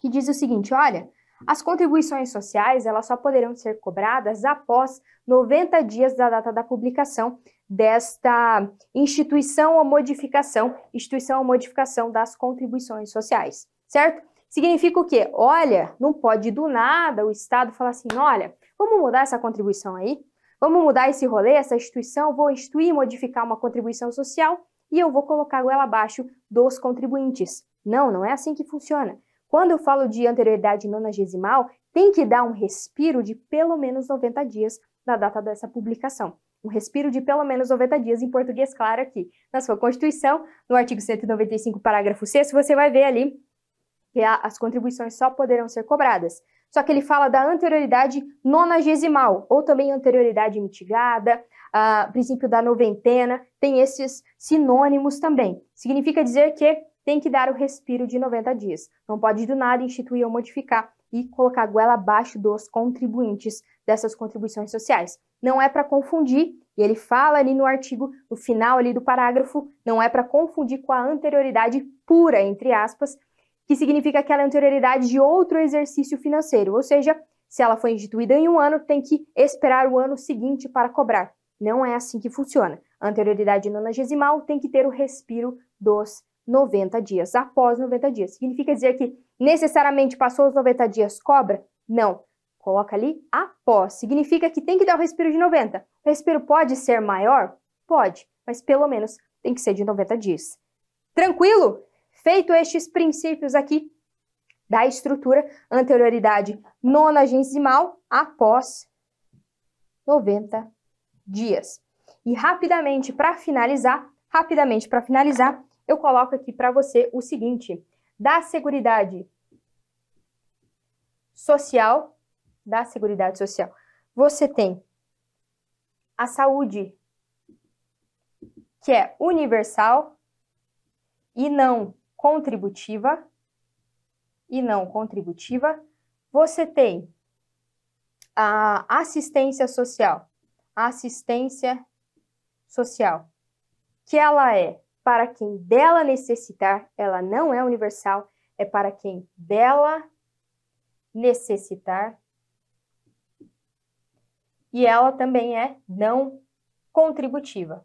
que diz o seguinte, olha, as contribuições sociais, elas só poderão ser cobradas após 90 dias da data da publicação desta instituição ou modificação, instituição ou modificação das contribuições sociais, certo? Significa o quê? Olha, não pode do nada o Estado falar assim, olha, vamos mudar essa contribuição aí, vamos mudar esse rolê, essa instituição, vou instituir e modificar uma contribuição social e eu vou colocar ela abaixo dos contribuintes. Não, não é assim que funciona. Quando eu falo de anterioridade nonagesimal, tem que dar um respiro de pelo menos 90 dias da data dessa publicação. Um respiro de pelo menos 90 dias em português, claro, aqui na sua Constituição, no artigo 195, parágrafo 6, você vai ver ali que as contribuições só poderão ser cobradas. Só que ele fala da anterioridade nonagesimal, ou também anterioridade mitigada, uh, princípio da noventena, tem esses sinônimos também. Significa dizer que tem que dar o respiro de 90 dias. Não pode do nada instituir ou modificar e colocar a goela abaixo dos contribuintes dessas contribuições sociais. Não é para confundir, e ele fala ali no artigo, no final ali do parágrafo, não é para confundir com a anterioridade pura, entre aspas, que significa aquela anterioridade de outro exercício financeiro, ou seja, se ela foi instituída em um ano, tem que esperar o ano seguinte para cobrar. Não é assim que funciona. A anterioridade nonagesimal tem que ter o respiro dos 90 dias, após 90 dias. Significa dizer que necessariamente passou os 90 dias cobra? Não. Coloca ali após. Significa que tem que dar o respiro de 90. O respiro pode ser maior? Pode, mas pelo menos tem que ser de 90 dias. Tranquilo? Feito estes princípios aqui da estrutura, anterioridade nonagesimal após 90 dias. E rapidamente, para finalizar, rapidamente para finalizar, eu coloco aqui para você o seguinte: da Seguridade Social da Seguridade Social. Você tem a saúde, que é universal e não contributiva, e não contributiva. Você tem a assistência social, a assistência social, que ela é para quem dela necessitar, ela não é universal, é para quem dela necessitar, e ela também é não contributiva.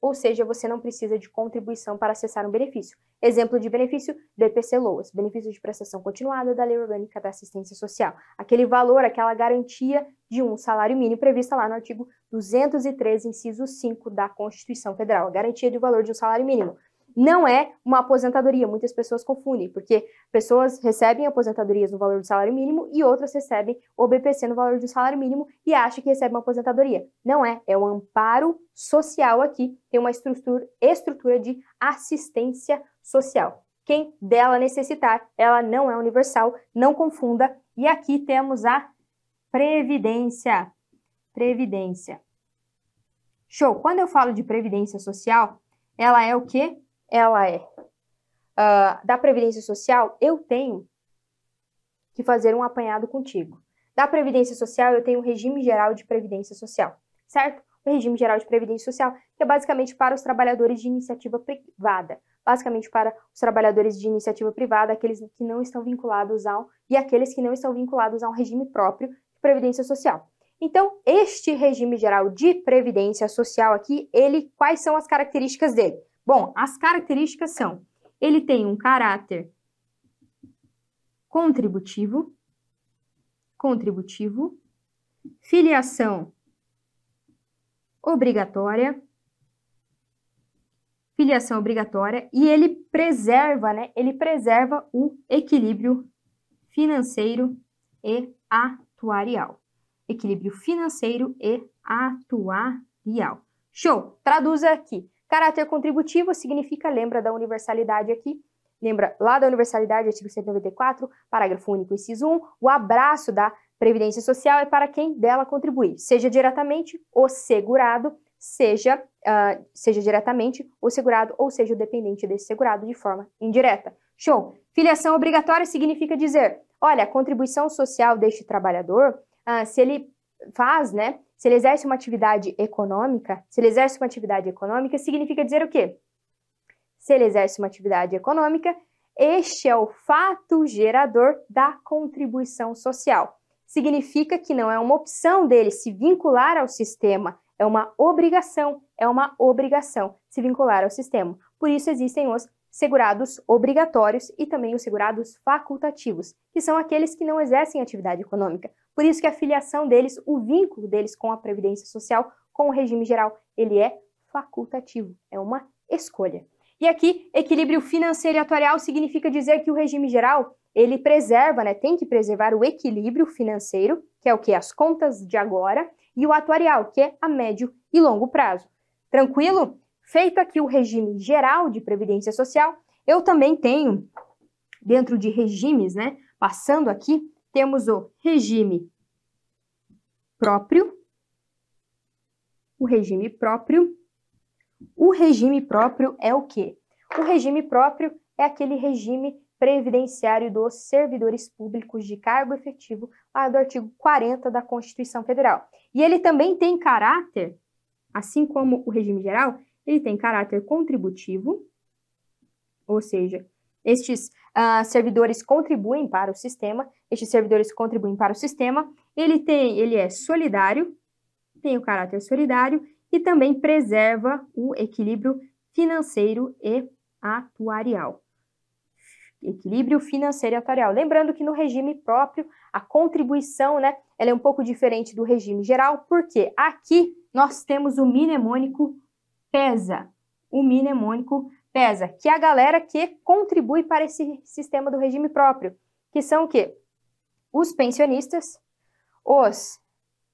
Ou seja, você não precisa de contribuição para acessar um benefício. Exemplo de benefício, DPC Loas, benefício de prestação continuada da Lei Orgânica da Assistência Social. Aquele valor, aquela garantia de um salário mínimo prevista lá no artigo 213, inciso 5 da Constituição Federal. A garantia do valor de um salário mínimo não é uma aposentadoria. Muitas pessoas confundem, porque pessoas recebem aposentadorias no valor do salário mínimo e outras recebem o BPC no valor do salário mínimo e acham que recebem uma aposentadoria. Não é, é um amparo social aqui, tem uma estrutura, estrutura de assistência social. Quem dela necessitar, ela não é universal, não confunda. E aqui temos a previdência. Previdência. Show! Quando eu falo de previdência social, ela é o que? ela é uh, da Previdência Social, eu tenho que fazer um apanhado contigo. Da Previdência Social, eu tenho o regime geral de Previdência Social, certo? O regime geral de Previdência Social, que é basicamente para os trabalhadores de iniciativa privada. Basicamente para os trabalhadores de iniciativa privada, aqueles que não estão vinculados ao e aqueles que não estão vinculados a um regime próprio de Previdência Social. Então, este regime geral de Previdência Social aqui, ele, quais são as características dele? Bom, as características são: ele tem um caráter contributivo, contributivo, filiação obrigatória, filiação obrigatória e ele preserva, né? Ele preserva o equilíbrio financeiro e atuarial. Equilíbrio financeiro e atuarial. Show! Traduza aqui. Caráter contributivo significa, lembra da universalidade aqui, lembra lá da universalidade, artigo 194, parágrafo único, inciso 1, o abraço da Previdência Social é para quem dela contribuir, seja diretamente o segurado, seja, uh, seja diretamente o segurado ou seja o dependente desse segurado de forma indireta. Show! Filiação obrigatória significa dizer, olha, a contribuição social deste trabalhador, uh, se ele faz, né, se ele exerce uma atividade econômica, se ele exerce uma atividade econômica, significa dizer o quê? Se ele exerce uma atividade econômica, este é o fato gerador da contribuição social. Significa que não é uma opção dele se vincular ao sistema, é uma obrigação, é uma obrigação se vincular ao sistema. Por isso existem os segurados obrigatórios e também os segurados facultativos, que são aqueles que não exercem atividade econômica, por isso que a filiação deles, o vínculo deles com a previdência social, com o regime geral, ele é facultativo, é uma escolha. E aqui, equilíbrio financeiro e atuarial significa dizer que o regime geral, ele preserva, né, tem que preservar o equilíbrio financeiro, que é o que as contas de agora, e o atuarial, que é a médio e longo prazo. Tranquilo? Feito aqui o regime geral de previdência social, eu também tenho dentro de regimes, né, passando aqui temos o regime próprio, o regime próprio. O regime próprio é o quê? O regime próprio é aquele regime previdenciário dos servidores públicos de cargo efetivo lá do artigo 40 da Constituição Federal. E ele também tem caráter, assim como o regime geral, ele tem caráter contributivo, ou seja, estes uh, servidores contribuem para o sistema, estes servidores contribuem para o sistema, ele tem, ele é solidário, tem o caráter solidário e também preserva o equilíbrio financeiro e atuarial. Equilíbrio financeiro e atuarial. Lembrando que no regime próprio, a contribuição, né, ela é um pouco diferente do regime geral, porque aqui nós temos o mnemônico PESA. O mnemônico pesa, que é a galera que contribui para esse sistema do regime próprio, que são o quê? Os pensionistas, os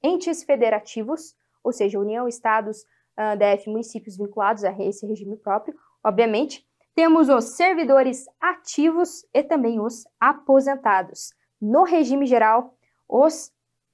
entes federativos, ou seja, União, Estados, ah, DF, municípios vinculados a esse regime próprio, obviamente. Temos os servidores ativos e também os aposentados. No regime geral, os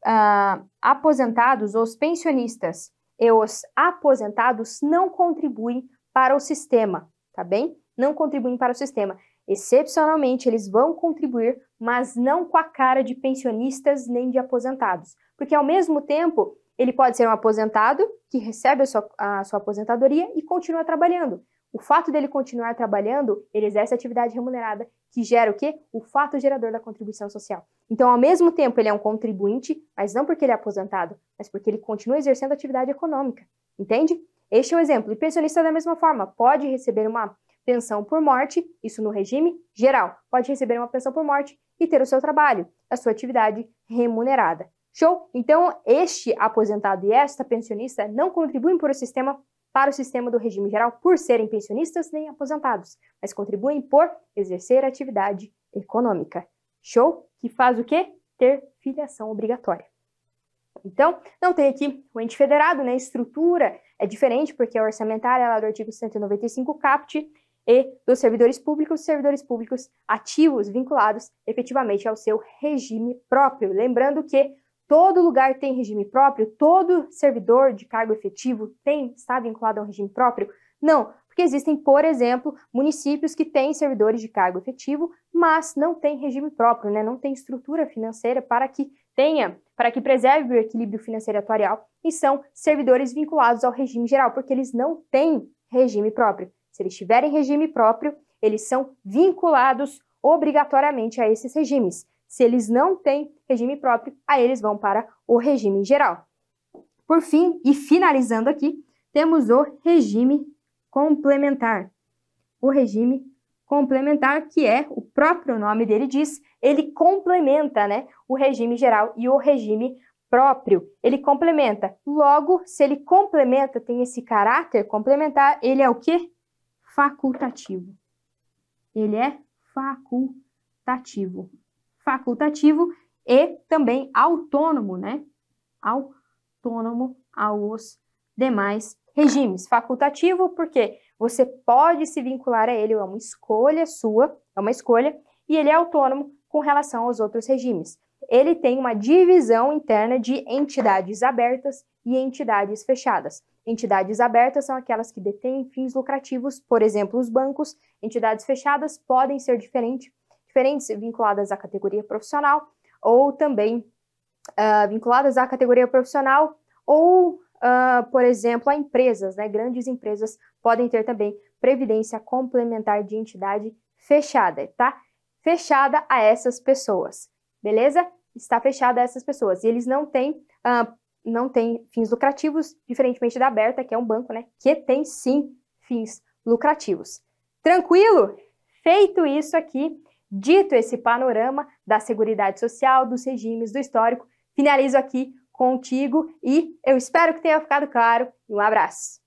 uh, aposentados, os pensionistas e os aposentados não contribuem para o sistema, tá bem? Não contribuem para o sistema. Excepcionalmente, eles vão contribuir, mas não com a cara de pensionistas nem de aposentados, porque ao mesmo tempo ele pode ser um aposentado que recebe a sua, a sua aposentadoria e continua trabalhando. O fato dele continuar trabalhando, ele exerce atividade remunerada, que gera o quê? O fato gerador da contribuição social. Então, ao mesmo tempo, ele é um contribuinte, mas não porque ele é aposentado, mas porque ele continua exercendo atividade econômica. Entende? Este é o exemplo. E pensionista, da mesma forma, pode receber uma pensão por morte, isso no regime geral, pode receber uma pensão por morte e ter o seu trabalho, a sua atividade remunerada. Show? Então, este aposentado e esta pensionista não contribuem para o sistema para o sistema do regime geral por serem pensionistas nem aposentados, mas contribuem por exercer atividade econômica. Show? Que faz o quê? Ter filiação obrigatória. Então, não tem aqui o ente federado, né? Estrutura é diferente porque a é orçamentária é do artigo 195 CAPT e dos servidores públicos, servidores públicos ativos vinculados efetivamente ao seu regime próprio. Lembrando que todo lugar tem regime próprio, todo servidor de cargo efetivo tem está vinculado a um regime próprio? Não, porque existem, por exemplo, municípios que têm servidores de cargo efetivo, mas não têm regime próprio, né? não tem estrutura financeira para que tenha para que preserve o equilíbrio financeiro atuarial e são servidores vinculados ao regime geral, porque eles não têm regime próprio. Se eles tiverem regime próprio, eles são vinculados obrigatoriamente a esses regimes. Se eles não têm regime próprio, aí eles vão para o regime geral. Por fim, e finalizando aqui, temos o regime complementar. O regime complementar, que é o próprio nome dele diz, ele complementa né, o regime geral e o regime próprio. Ele complementa. Logo, se ele complementa, tem esse caráter complementar, ele é o quê? Facultativo. Ele é facultativo. Facultativo e também autônomo, né? Autônomo aos demais regimes. Facultativo porque você pode se vincular a ele, é uma escolha sua, é uma escolha, e ele é autônomo com relação aos outros regimes ele tem uma divisão interna de entidades abertas e entidades fechadas. Entidades abertas são aquelas que detêm fins lucrativos, por exemplo, os bancos. Entidades fechadas podem ser diferente, diferentes, vinculadas à categoria profissional ou também uh, vinculadas à categoria profissional ou, uh, por exemplo, a empresas. Né? Grandes empresas podem ter também previdência complementar de entidade fechada, tá? Fechada a essas pessoas beleza? Está fechada a essas pessoas. E eles não têm, uh, não têm fins lucrativos, diferentemente da Aberta, que é um banco, né? Que tem sim fins lucrativos. Tranquilo? Feito isso aqui, dito esse panorama da Seguridade Social, dos regimes, do histórico, finalizo aqui contigo e eu espero que tenha ficado claro. Um abraço!